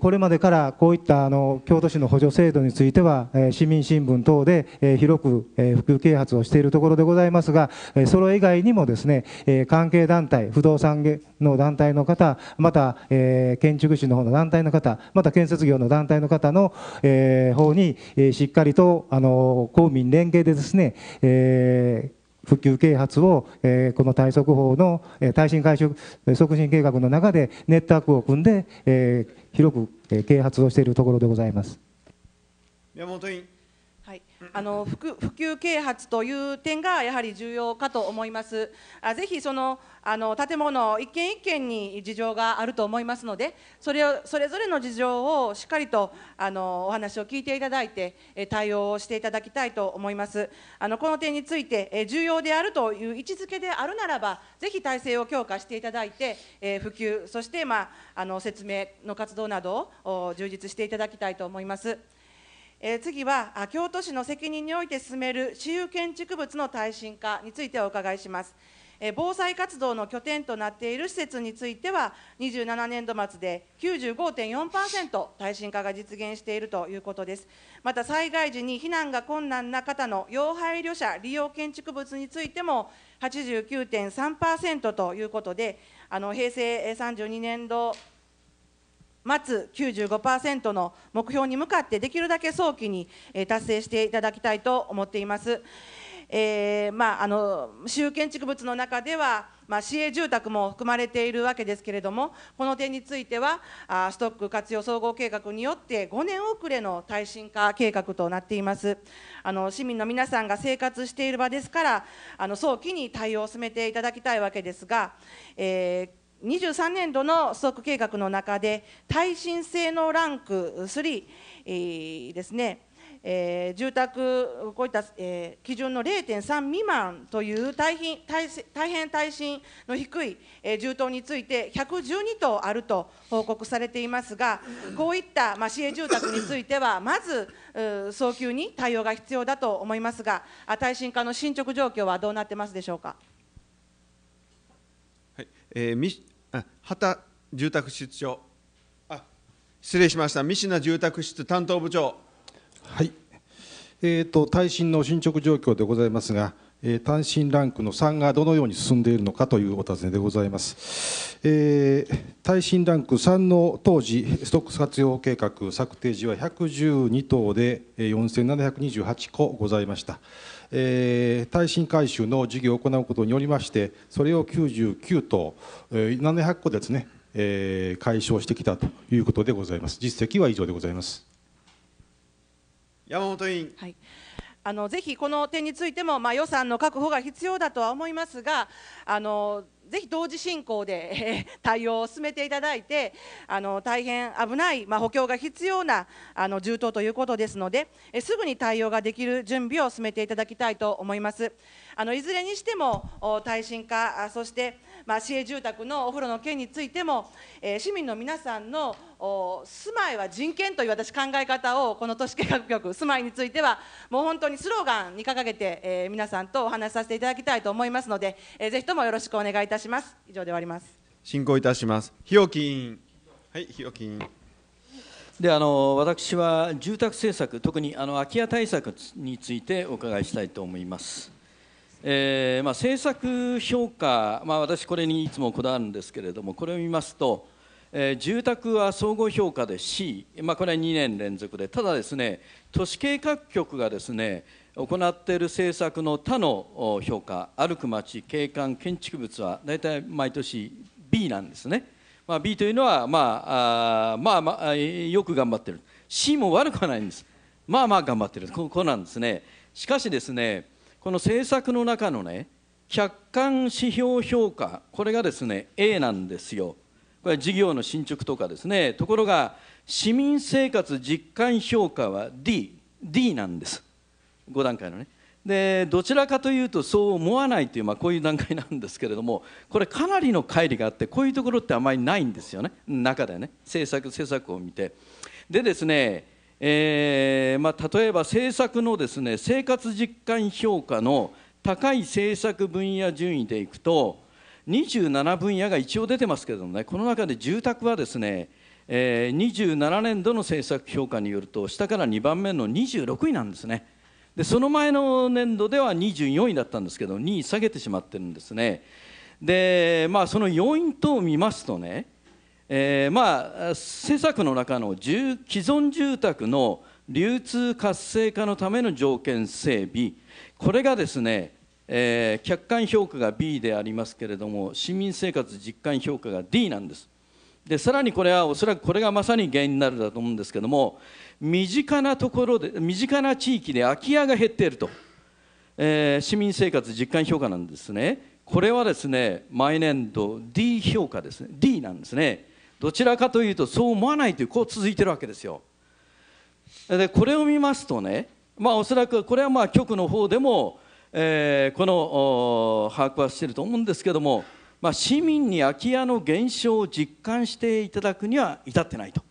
これまでからこういったあの京都市の補助制度については、市民新聞等で広く普及啓発をしているところでございますが、それ以外にもですね、関係団体、不動産の団体の方、また建築士の方の団体の方、また建設業の団体の方の方にしっかりとあの公民連携でですね、普及啓発を、えー、この対策法の、えー、耐震改修促進計画の中でネットワークを組んで、えー、広く啓発をしているところでございます。宮本委員あの 普及啓発という点がやはり重要かと思います。あぜひそのあの建物一軒一軒に事情があると思いますのでそれをそれぞれの事情をしっかりとあのお話を聞いていただいて対応をしていただきたいと思いますあのこの点について重要であるという位置づけであるならばぜひ体制を強化していただいて普及そして、まあ、あの説明の活動などを充実していただきたいと思います。え次は京都市の責任において進める私有建築物の耐震化についてお伺いします。防災活動の拠点となっている施設については、27年度末で95.4%耐震化が実現しているということです。また災害時に避難が困難な方の要配慮者利用建築物についても89.3%ということで、あの平成32年度待つ95%の目標に向かってできるだけ早期に達成していただきたいと思っています。えーまあ、あの私有建築物の中では、まあ、市営住宅も含まれているわけですけれども、この点については、あストック活用総合計画によって、5年遅れの耐震化計画となっていますあの。市民の皆さんが生活している場ですから、あの早期に対応を進めていただきたいわけですが、えー23年度のストック計画の中で、耐震性能ランク3、ー、ですね、えー、住宅、こういった、えー、基準の0.3未満という大変大大変耐震の低い、えー、住棟について112棟あると報告されていますが、こういった、まあ、市営住宅については、まず早急に対応が必要だと思いますが、耐震化の進捗状況はどうなってますでしょうか。はいえー畑住宅室長あ失礼しました三品住宅室担当部長はいえーと、耐震の進捗状況でございますが、耐震ランクの3がどのように進んでいるのかというお尋ねでございます、えー、耐震ランク3の当時ストック活用計画策定時は112棟で4728戸ございましたえー、耐震改修の事業を行うことによりましてそれを99棟、えー、700個ですね、えー、解消してきたということでございます実績は以上でございます山本委員、はいあのぜひこの点についても、まあ、予算の確保が必要だとは思いますが、あのぜひ同時進行で 対応を進めていただいて、あの大変危ない、まあ、補強が必要なあの重当ということですのでえ、すぐに対応ができる準備を進めていただきたいと思います。あのいずれにしても耐震化そしてまあ、市営住宅のお風呂の件についても、えー、市民の皆さんの住まいは人権という私考え方をこの都市計画局住まいについてはもう本当にスローガンに掲げて、えー、皆さんとお話しさせていただきたいと思いますので、えー、ぜひともよろしくお願いいたします以上で終わります進行いたします日置委員はい日置委員であの私は住宅政策特にあの空き家対策についてお伺いしたいと思います。えーまあ、政策評価、まあ、私、これにいつもこだわるんですけれども、これを見ますと、えー、住宅は総合評価で C、まあ、これは2年連続で、ただですね、都市計画局がですね、行っている政策の他の評価、歩く街、景観、建築物は大体毎年 B なんですね。まあ、B というのは、まあ、あまあ、まあ、よく頑張ってる、C も悪くはないんです、まあまあ頑張ってる、ここなんですね。しかしですねこの政策の中のね、客観指標評価、これがですね、A なんですよ。これは事業の進捗とかですね、ところが、市民生活実感評価は D、D なんです、5段階のね。でどちらかというとそう思わないという、まあ、こういう段階なんですけれどもこれかなりの乖離があってこういうところってあまりないんですよね中でね政策政策を見てでですねえーまあ、例えば政策のですね生活実感評価の高い政策分野順位でいくと27分野が一応出てますけどもねこの中で住宅はですね、えー、27年度の政策評価によると下から2番目の26位なんですねでその前の年度では24位だったんですけど2位下げてしまってるんですねでまあその要因等を見ますとねえー、まあ施策の中の既存住宅の流通活性化のための条件整備これがですね、えー、客観評価が B でありますけれども市民生活実感評価が D なんですでさらにこれはおそらくこれがまさに原因になるだと思うんですけども身近なところで身近な地域で空き家が減っていると、えー、市民生活実感評価なんですねこれはですね毎年度 D 評価ですね D なんですねどちらかというとそう思わないというこう続いてるわけですよ。でこれを見ますとねまあおそらくこれはまあ局の方でも、えー、この把握はしてると思うんですけども、まあ、市民に空き家の減少を実感していただくには至ってないと。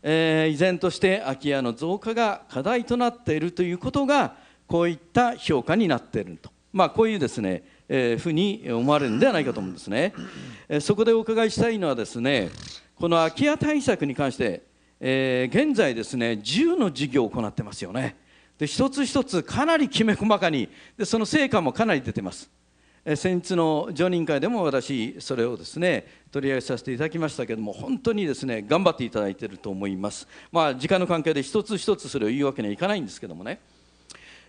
えー、依然として空き家の増加が課題となっているということがこういった評価になっていると、まあ、こういうですねえー、ふうに思われるんではないかと思うんですね、えそこでお伺いしたいのはですねこの空き家対策に関して、えー、現在ですね10の事業を行ってますよねで一つ一つかなりきめ細かにでその成果もかなり出てます、え先日の常任会でも私それをですね取り上げさせていただきましたけども本当にですね頑張っていただいていると思いますまあ時間の関係で一つ一つそれを言うわけにはいかないんですけどもね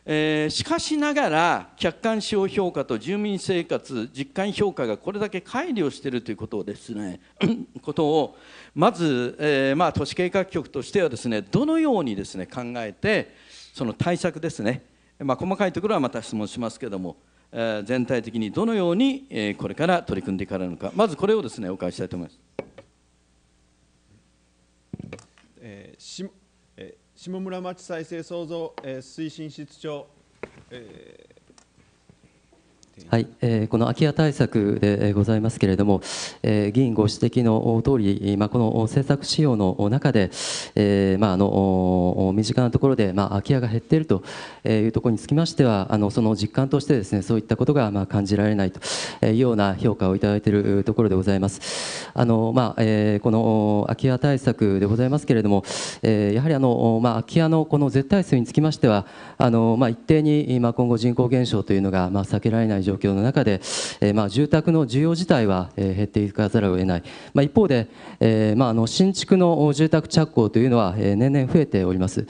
えー、しかしながら客観使用評価と住民生活実感評価がこれだけ乖離をしているということをですね ことをまず、えー、まあ、都市計画局としてはですねどのようにですね考えてその対策ですね、まあ、細かいところはまた質問しますけども、えー、全体的にどのように、えこれから取り組んでいかれるのかまずこれをですねお伺いしたいと思います。えー下村町再生創造、えー、推進室長、えーはいえこの空き家対策でございますけれども、え議員ご指摘の通り、まこの政策仕様の中で、えまあ、あの身近なところで、まあ、空き家が減っているというところにつきましては、あのその実感としてです、ね、そういったことがまあ感じられないというような評価をいただいているところでございます。あのまあえこの空き家対策でございますけれども、えやはりあの、まあ、空き家のこの絶対数につきましては、あのまあ、一定に今今後、人口減少というのがまあ避けられない状況の中で、えー、まあ、住宅の需要自体は、え減っていかざるを得ない、まあ、一方で、えーまあ、あの新築の住宅着工というのは、え年々増えております。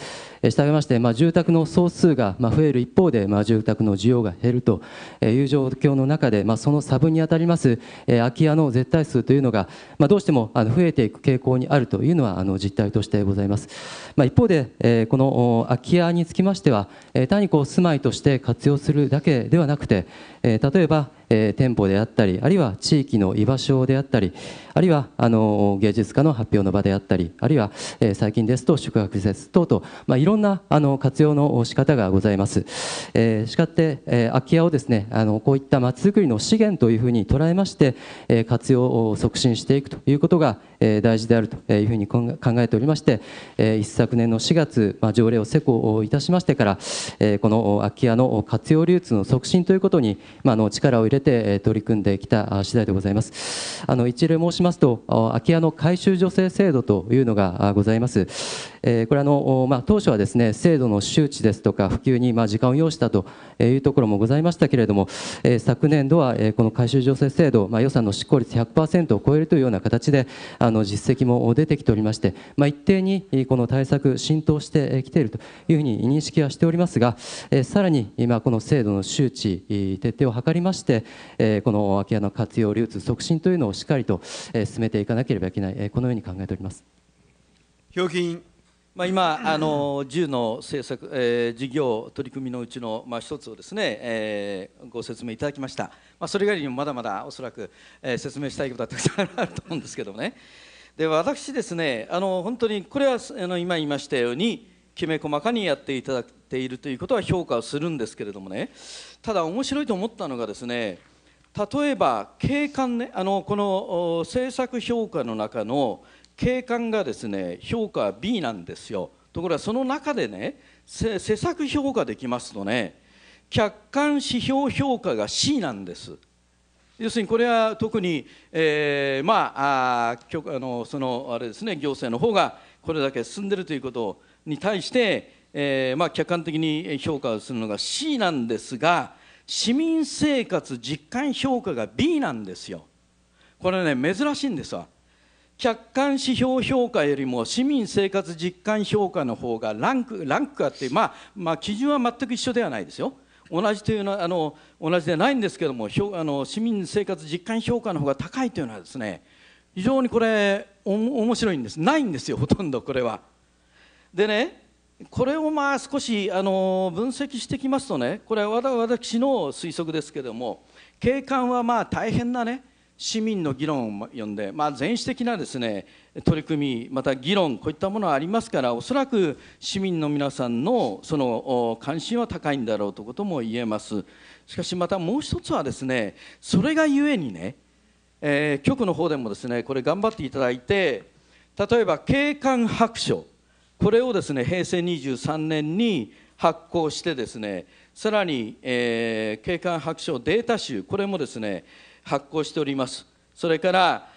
従いまして、まあ、住宅の総数が増える一方で、まあ、住宅の需要が減るという状況の中で、まあ、その差分に当たります空き家の絶対数というのが、まあ、どうしても増えていく傾向にあるというのはあの実態としてございます、まあ、一方で、この空き家につきましては単にこう住まいとして活用するだけではなくて、例えばえー、店舗であったりあるいは地域の居場所であったりあるいはあの芸術家の発表の場であったりあるいは、えー、最近ですと宿泊施設等々、まあ、いろんなあの活用の仕方がございます、えー、しかって、えー、空き家をですねあのこういったまちづくりの資源というふうに捉えまして、えー、活用を促進していくということが大事であるというふうに考えておりまして、一昨年の4月、条例を施行いたしましてから、この空き家の活用流通の促進ということに力を入れて取り組んできた次第でございます。一例申しますと、空き家の回収助成制度というのがございます。えこれあの、まあ、当初はですね制度の周知ですとか普及にまあ時間を要したというところもございましたけれども、えー、昨年度は、えー、この改修助成制度、まあ、予算の執行率100%を超えるというような形であの実績も出てきておりまして、まあ、一定にこの対策浸透してきているというふうに認識はしておりますが、えー、さらに今この制度の周知徹底を図りまして、えー、この空き家の活用流通促進というのをしっかりと進めていかなければいけないこのように考えております。表金まあ、今あの10の政策、えー、事業取り組みのうちの、まあ、一つをですね、えー、ご説明いただきました、まあ、それ以外にもまだまだおそらく、えー、説明したいことはたくさんあると思うんですけどもねで私ですねあの本当にこれはあの今言いましたようにきめ細かにやっていただいているということは評価をするんですけれどもねただ面白いと思ったのがですね例えば景観ねあのこの政策評価の中の「景観がですね評価は B なんですよところがその中でね施策評価できますとね客観指標評価が C なんです要するにこれは特に、えー、まあああのそのあれですね行政の方がこれだけ進んでるということに対して、えー、まあ、客観的に評価をするのが C なんですが市民生活実感評価が B なんですよこれね珍しいんですわ。客観指標評価よりも市民生活実感評価の方がランクランクがあって、まあ、まあ基準は全く一緒ではないですよ。同じというのはあの同じではないんですけどもあの市民生活実感評価の方が高いというのはですね非常にこれお面白いんですないんですよほとんどこれは。でねこれをまあ少しあの分析してきますとねこれは私の推測ですけども景観はまあ大変なね市民の議論を呼んで、まあ、全市的なですね取り組みまた議論こういったものはありますからおそらく市民の皆さんのその関心は高いんだろうということも言えますしかしまたもう一つはですねそれがゆえにね、えー、局の方でもですねこれ頑張っていただいて例えば景観白書これをですね平成23年に発行してですねさらに、えー、景観白書データ集これもですね発行しております。それから、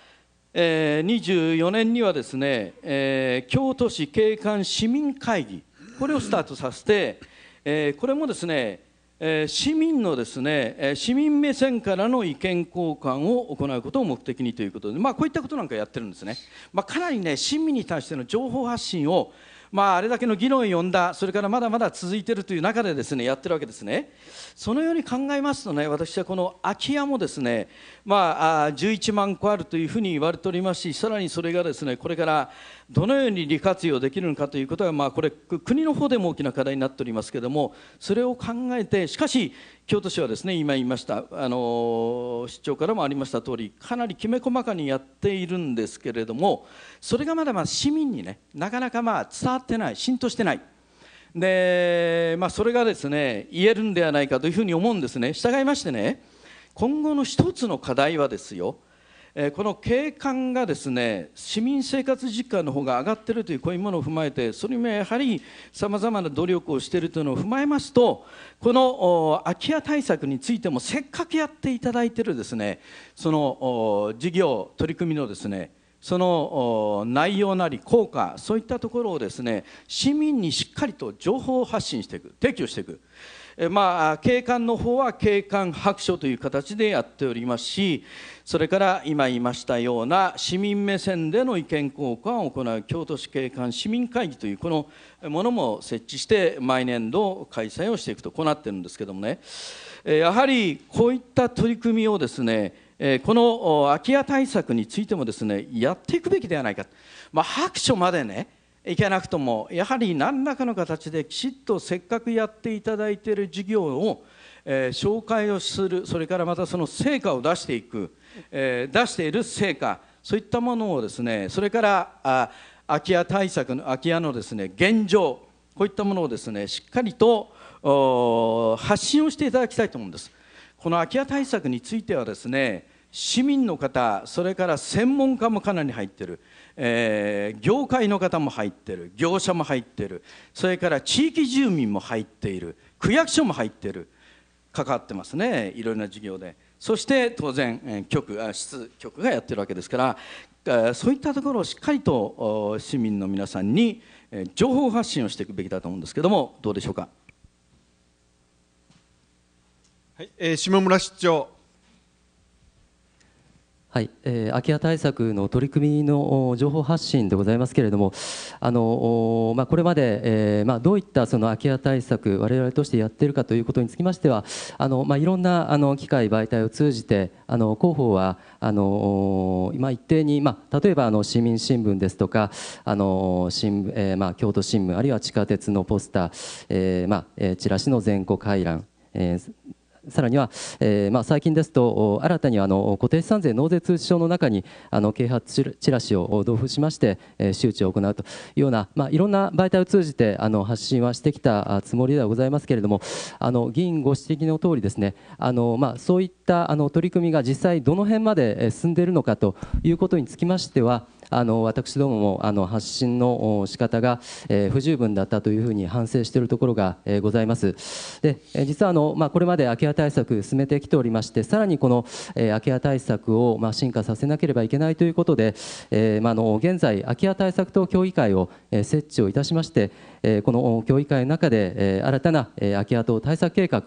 えー、24年にはですね、えー、京都市景観市民会議これをスタートさせて、えー、これもですね、えー、市民のですねえ市民目線からの意見交換を行うことを目的にということで、まあ、こういったことなんかやってるんですね、まあ、かなりね市民に対しての情報発信をまあ、あれだけの議論を呼んだそれからまだまだ続いているという中でですねやってるわけですねそのように考えますとね私はこの空き家もですね、まあ、11万個あるというふうに言われておりますしさらにそれがですねこれからどのように利活用できるのかということが、まあ、これ国の方でも大きな課題になっておりますけれどもそれを考えてしかし京都市はですね今言いましたあの市長からもありました通りかなりきめ細かにやっているんですけれどもそれがまだまあ市民にねなかなかまあ伝わってない浸透してない。でまあ、それがですね言えるんではないかというふうに思うんですね。従いましてね今後の一つの課題はですよえこの景観がですね市民生活実感の方が上がっているというこういうものを踏まえてそれにやはりさまざまな努力をしているというのを踏まえますとこの空き家対策についてもせっかくやっていただいているですねその事業取り組みのですねその内容なり効果そういったところをですね市民にしっかりと情報を発信していく提供していく。えまあ、警官の方は警官白書という形でやっておりますしそれから今言いましたような市民目線での意見交換を行う京都市警官市民会議というこのものも設置して毎年度開催をしていくとこうなってるんですけどもねやはりこういった取り組みをですねこの空き家対策についてもですねやっていくべきではないか、まあ、白書までねいけなくともやはり何らかの形できちっとせっかくやっていただいている事業を、えー、紹介をするそれからまたその成果を出していく、えー、出している成果そういったものをですねそれからあ空き家対策の空き家のですね現状こういったものをですねしっかりと発信をしていただきたいと思うんです。この空き家対策についてはですね市民の方それから専門家もかなり入っているえー、業界の方も入ってる業者も入ってるそれから地域住民も入っている区役所も入ってる関わってますねいろいろな事業でそして当然局室局がやってるわけですからそういったところをしっかりと市民の皆さんに情報発信をしていくべきだと思うんですけどもどうでしょうか。はいえー、下村市長空き家対策の取り組みの情報発信でございますけれども、これまでどういったその空き家対策、われわれとしてやっているかということにつきましては、いろんな機会、媒体を通じて、広報は一定に、例えば市民新聞ですとか、京都新聞、あるいは地下鉄のポスター、チラシの全国回覧、さらには、えーまあ、最近ですと、新たにあの固定資産税納税通知書の中にあの啓発チラシを同封しまして、えー、周知を行うというような、まあ、いろんな媒体を通じてあの発信はしてきたつもりではございますけれども、あの議員ご指摘の通りですね、あのまあ、そういったあの取り組みが実際、どの辺まで進んでいるのかということにつきましては、あの私どももあの発信の仕方が、え不十分だったというふうに反省しているところが、えございます。で実はあの、まあ、これまでア対策進めてきておりましてさらにこの、え空き家対策を、まあ、進化させなければいけないということで、えーまあ、の現在空き家対策等協議会を、え設置をいたしまして、この協議会の中で新たな空き家等対策計画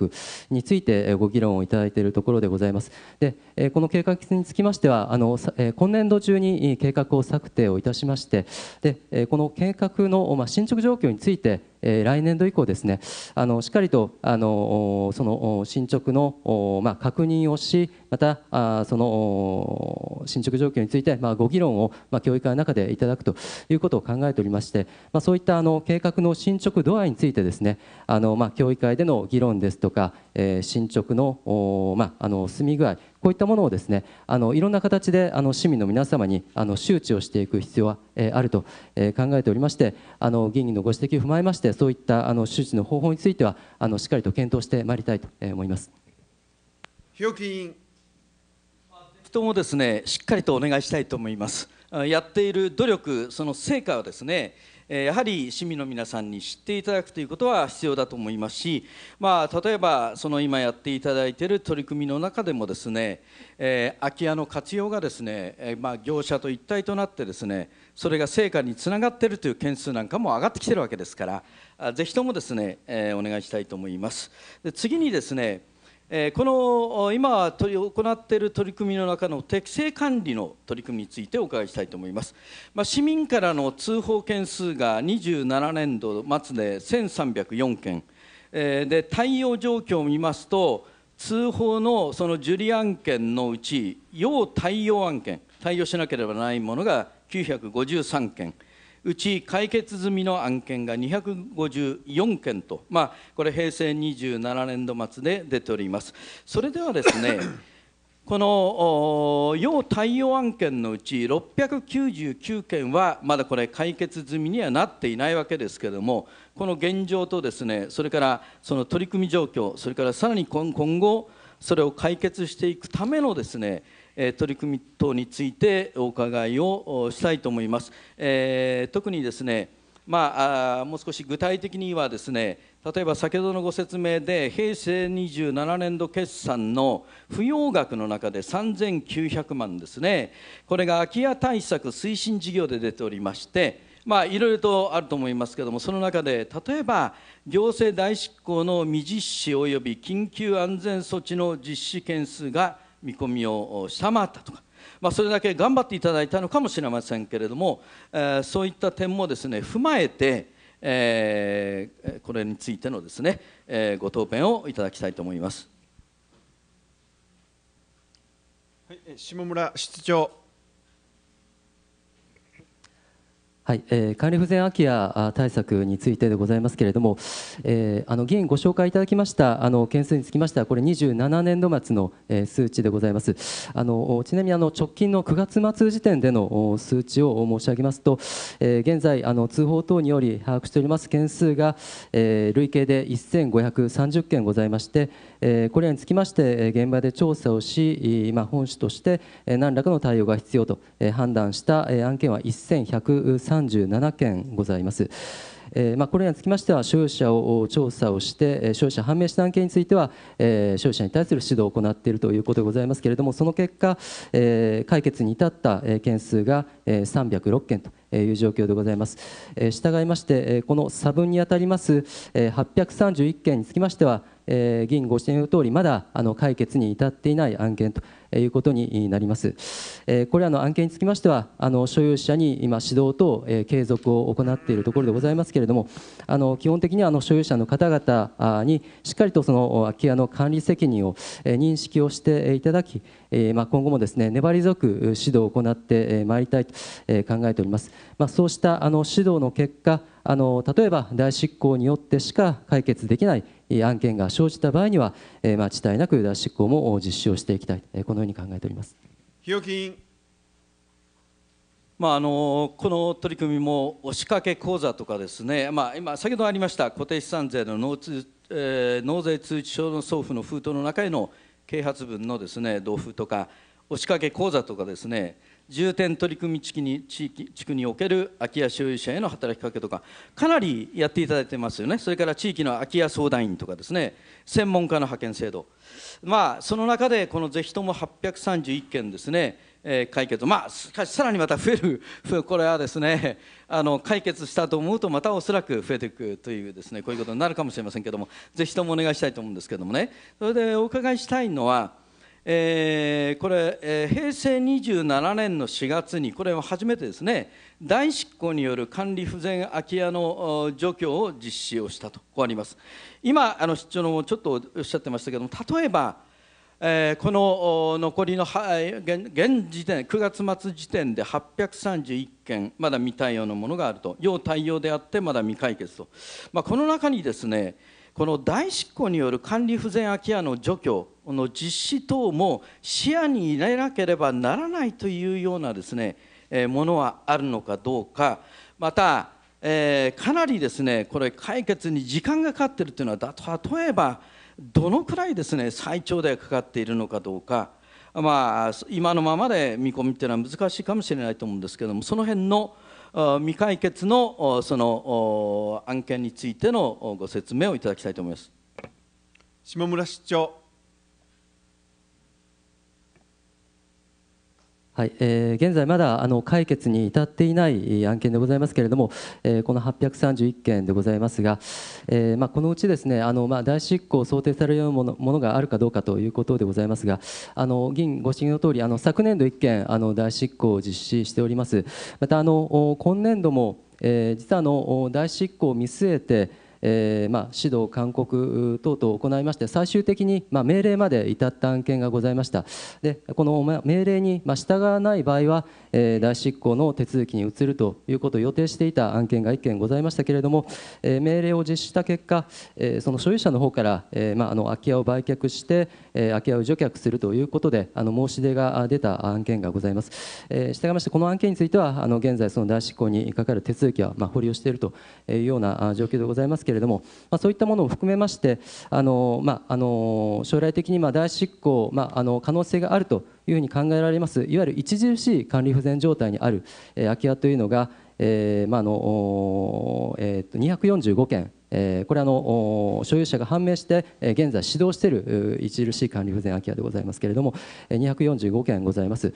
についてご議論をいただいているところでございます。で、この計画につきましては、あの今年度中に計画を策定をいたしまして、でこの計画の進捗状況について、来年度以降ですね、あのしっかりとあのその進捗のま確認をし、また、その進捗状況について、まあ、ご議論を、まあ、教育会の中でいただくということを考えておりまして、まあ、そういったあの計画の進捗度合いについてですね、あのまあ、教育会での議論ですとか、えー、進捗の,、まあ、あの進み具合、こういったものをですね、あのいろんな形であの市民の皆様にあの周知をしていく必要は、えー、あると、えー、考えておりまして、あの議員のご指摘を踏まえまして、そういったあの周知の方法についてはあのしっかりと検討してまいりたいと思います。員人もですねしっかりとお願いしたいと思いますやっている努力その成果をですねやはり市民の皆さんに知っていただくということは必要だと思いますし、まあ、例えばその今やっていただいている取り組みの中でもですね、え空き家の活用がですね、えまあ、業者と一体となってですねそれが成果につながっているという件数なんかも上がってきてるわけですからぜひともですね、えお願いしたいと思います。で次にですねえこの今行っている取り組みの中の適正管理の取り組みについてお伺いしたいと思います、まあ、市民からの通報件数が27年度末で1304件、えで対応状況を見ますと通報のその受理案件のうち要対応案件対応しなければならないものが953件うち解決済みの案件が254件と、まあ、これ平成27年度末で出ておりますそれではですね この要対応案件のうち699件はまだこれ解決済みにはなっていないわけですけれどもこの現状とですねそれからその取り組み状況それからさらに今後それを解決していくためのですねえ取り組み等についてお伺いをしたいと思います。え特にですねまあ、もう少し具体的にはですね例えば先ほどのご説明で平成27年度決算の扶養額の中で3900万ですねこれが空き家対策推進事業で出ておりましてまあいろいろとあると思いますけどもその中で例えば行政代執行の未実施及び緊急安全措置の実施件数が見込みを下回ったとか、まあ、それだけ頑張っていただいたのかもしれませんけれども、えー、そういった点もですね踏まえて、えー、これについてのですね、えー、ご答弁をいただきたいと思います。はい、下村室長管理不全空き家対策についてでございますけれども、議員ご紹介いただきました件数につきましては、これ、27年度末の数値でございます。ちなみに直近の9月末時点での数値を申し上げますと、現在、通報等により把握しております件数が累計で1530件ございまして、これらにつきまして、現場で調査をし、本市として何らかの対応が必要と判断した案件は1130 37件ございます。えまこれらにつきましては所有者を調査をして所有者判明した案件については、え所有者に対する指導を行っているということでございますけれどもその結果、え解決に至った件数が306件という状況でございます。従いましてこの差分にあたります831件につきましてはえ議員ご指摘のとおり、まだあの解決に至っていない案件ということになります。えこれらの案件につきましては、あの所有者に今、指導等、え継続を行っているところでございますけれども、あの基本的にはあの所有者の方々にしっかりとその空き家の管理責任を、え認識をしていただき、えまあ、今後もですね粘り強く指導を行ってまいりたいと考えております。まあ、そうしたあの指導の結果あの例えば大執行によってしか解決できない案件が生じた場合には、えー、まあ、遅滞なく出し執行も実施をしていきたい、えー、このように考えております。日置委まあ、あのこの取り組みも押しかけ口座とかですね、まあ、今、先ほどありました固定資産税の納,、えー、納税通知書の送付の封筒の中への啓発文のですね同封とか押しかけ口座とかですね重点取り組み地区に地域地区における空き家所有者への働きかけとかかなりやっていただいてますよねそれから地域の空き家相談員とかですね専門家の派遣制度まあその中でこのぜひとも831件ですね、えー、解決まあしかしさらにまた増える これはですねあの解決したと思うとまたおそらく増えていくというですねこういうことになるかもしれませんけどもぜひともお願いしたいと思うんですけどもねそれでお伺いしたいのはえー、これ、えー、平成27年の4月にこれは初めてですね代執行による管理不全空き家の除去を実施をしたとこうあります今あの市長のもちょっとおっしゃってましたけども例えば、えー、この残りの現時点9月末時点で831件まだ未対応のものがあると要対応であってまだ未解決と、まあ、この中にですねこの代執行による管理不全空き家の除去この実施等も視野に入れなければならないというようなですね、えものはあるのかどうかまた、えー、かなりですねこれ解決に時間がかかっているというのは例えばどのくらいですね最長でかかっているのかどうか、まあ、今のままで見込みというのは難しいかもしれないと思うんですけれどもその辺の未解決のその案件についてのご説明をいただきたいと思います。下村市長え現在まだあの解決に至っていない案件でございますけれども、えこの831件でございますが、えまこのうちですねあの、ま代執行を想定されるようなものものがあるかどうかということでございますが、あの議員ご指摘のとおりあの昨年度1件あの代執行を実施しております。またあの今年度も、え実はあの執行を見据えてえー、まあ、指導、勧告等々を行いまして、最終的に、まあ、命令まで至った案件がございました。でこの、ま、命令に、まあ、従わない場合は、えー、代執行の手続きに移るということを予定していた案件が1件ございましたけれども、えー、命令を実施した結果、えその所有者の方から、えまあ、あの空き家を売却して、え空き家を除却するということで、あの申し出が出た案件がございます。え従いまして、この案件については、あの現在、その代執行にかかる手続きは、まあ、保留しているというような状況でございますけれども、れども、そういったものを含めまして、将来的に代執行、可能性があるというふうに考えられます、いわゆる著しい管理不全状態にある空き家というのが、えーまあのえー、245件、えこれあの所有者が判明して現在指導している著しい管理不全空き家でございますけれども245件ございます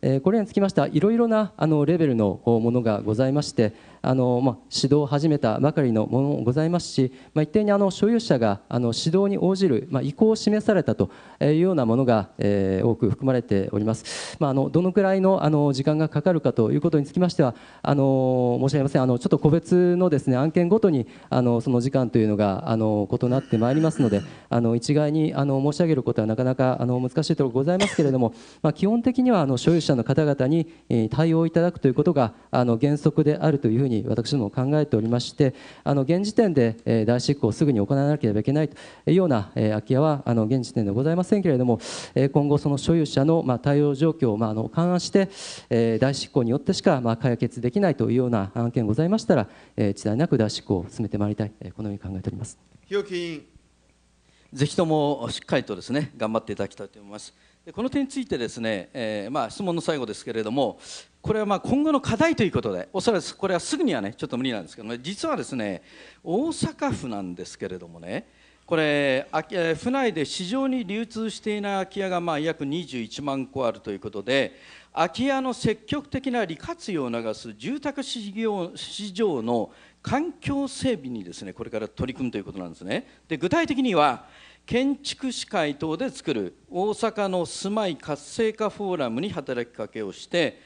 でこれにつきましてはいろいろなあのレベルのものがございましてあの、まあ、指導を始めたばかりのものもございますし、まあ、一定にあの所有者があの指導に応じる、まあ、意向を示されたというようなものが、えー、多く含まれております、まあ、あのどのくらいのあの時間がかかるかということにつきましてはあの申し訳ありませんあのちょっと個別のです、ね、案件ごとにあのその時間というのがあの異なってまいりますのであの一概にあの申し上げることはなかなかあの難しいところございますけれども、まあ、基本的にはあの所有者の方々に対応いただくということがあの原則であるというふうにに私ども考えておりましてあの現時点で、えー、執行をすぐに行わなければいけないというような、え空き家はあの現時点でございませんけれども、え今後その所有者の、ま対応状況を、まあ、の勘案して、えー、執行によってしか、ま解決できないというような案件ございましたら、えー、地なく代執行を進めてまいりたい、えこのように考えております。日置委員ぜひともしっかりとですね頑張っていただきたいと思います。この点についてですね、えー、まあ質問の最後ですけれども、これはまあ今後の課題ということでおそらくこれはすぐにはねちょっと無理なんですけど、実はですね大阪府なんですけれどもねこれ府内で市場に流通していない空き家がまあ約21万戸あるということで空き家の積極的な利活用を促す住宅市市場の環境整備にですねこれから取り組むということなんですね。で具体的には建築士会等で作る大阪の住まい活性化フォーラムに働きかけをして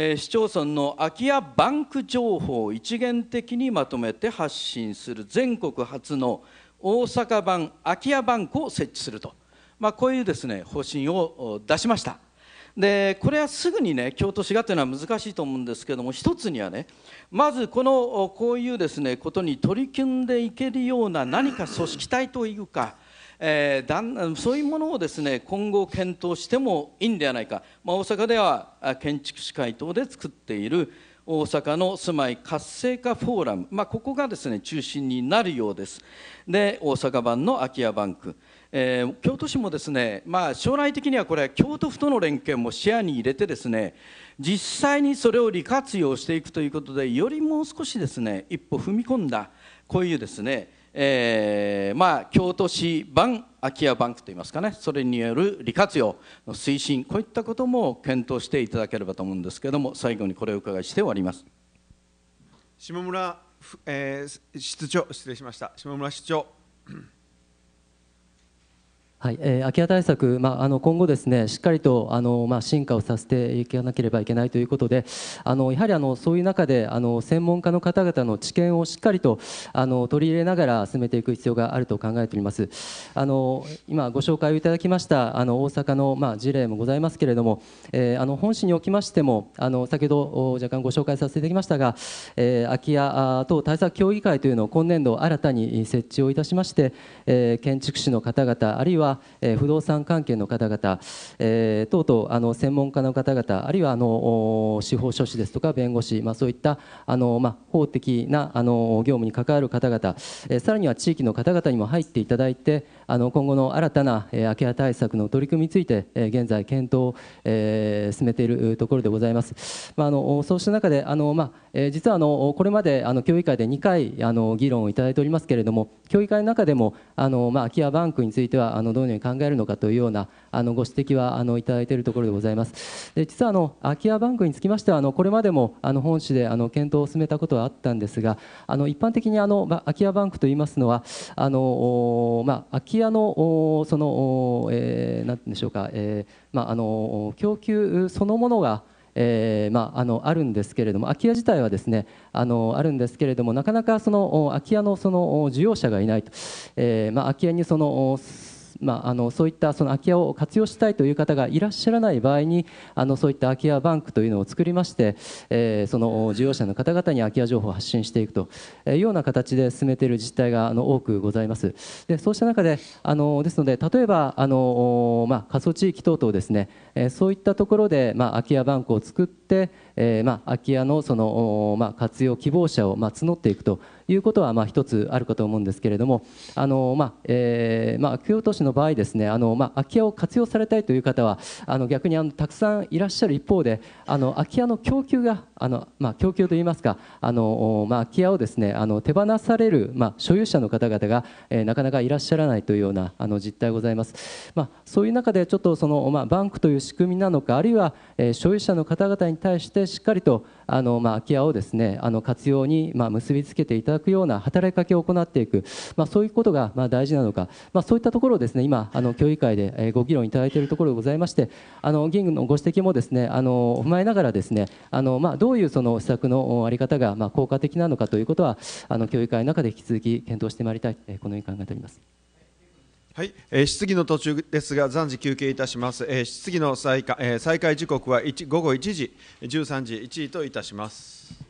え市町村の空き家バンク情報を一元的にまとめて発信する全国初の大阪版空き家バンクを設置すると、まあ、こういうですね方針を出しましたでこれはすぐにね京都市がというのは難しいと思うんですけども一つにはねまずこのこういうですねことに取り組んでいけるような何か組織体というかえー、だんそういうものをですね今後検討してもいいんではないか、まあ、大阪では建築士会等で作っている大阪の住まい活性化フォーラム、まあ、ここがですね中心になるようですで大阪版の空き家バンク、えー、京都市もですね、まあ、将来的にはこれ京都府との連携も視野に入れてですね実際にそれを利活用していくということでよりもう少しですね一歩踏み込んだこういうですねえー、まあ、京都市版空き家バンクといいますかねそれによる利活用の推進こういったことも検討していただければと思うんですけれども最後にこれをお伺いして終わります下村、えー、室長失礼しました下村室長はい、えー、空き家対策、まあ、あの今後ですねしっかりとあの、まあ、進化をさせていかなければいけないということであのやはりあのそういう中であの専門家の方々の知見をしっかりとあの取り入れながら進めていく必要があると考えておりますあの今ご紹介をいただきましたあの大阪の、まあ、事例もございますけれども、えー、あの本市におきましてもあの先ほど若干ご紹介させていただきましたが、えー、空き家等対策協議会というのを今年度新たに設置をいたしまして、えー、建築士の方々あるいはは、え不動産関係の方々、えとうあの専門家の方々あるいはあの司法書士ですとか弁護士、まあ、そういったあの、まあ、法的なあの業務に関わる方々、えさらには地域の方々にも入っていただいてあの今後の新たな空き家対策の取り組みについて、現在、検討を進めているところでございます。まあ、あのそうした中で、あのまあ、実はあのこれまであの協議会で2回あの議論をいただいておりますけれども、協議会の中でもあの、まあ、空き家バンクについてはあのどのように考えるのかというようなあのご指摘はあのいただいているところでございます。で実はあの空き家バンクにつきましてはあのこれまでもあの本市であの検討を進めたことはあったんですが、あの一般的にあの、ま、空き家バンクといいますのはあのまあ空き家のその、えー、なんでしょうか、えー、まああの供給そのものがえー、まあ、あのあるんですけれども空き家自体はですねあのあるんですけれどもなかなかその空き家のその需要者がいないと、えー、まあ、空き家にそのまあ、あのそういったその空き家を活用したいという方がいらっしゃらない場合にあのそういった空き家バンクというのを作りまして、えー、その事業者の方々に空き家情報を発信していくというような形で進めている自治体があの多くございます。でそうした中であのですので例えばあの、まあ、過疎地域等々ですね、えー、そういったところで、まあ、空き家バンクを作ってえー、まあ、空き家のその、まあ、活用希望者を、まあ、募っていくということは、まあ、一つあるかと思うんですけれども、あのまあえーまあ、空き家都市の場合ですね、あのまあ、空き家を活用されたいという方は、あの逆にあのたくさんいらっしゃる一方で、あの空き家の供給が、あのまあ、供給といいますか、あのまあ、空き家をですねあの手放される、まあ、所有者の方々が、えー、なかなかいらっしゃらないというようなあの実態ございます。まあ、そういう中で、ちょっとその、まあ、バンクという仕組みなのか、あるいは、えー、所有者の方々に対して、しっかりとあの、まあ、空き家をですねあの活用に、まあ、結びつけていただくような働きかけを行っていく、まあ、そういうことが、まあ、大事なのか、まあ、そういったところをですね今あの協議会で、えご議論いただいているところでございましてあの議員のご指摘もですねあの踏まえながらですねあの、まあ、どういうその施策のあり方が、まあ、効果的なのかということはあの協議会の中で引き続き検討してまいりたい、えこのように考えております。はい、えー、質疑の途中ですが、暫時休憩いたします。えー、質疑の再開、えー、再開時刻は午後1時、13時1時といたします。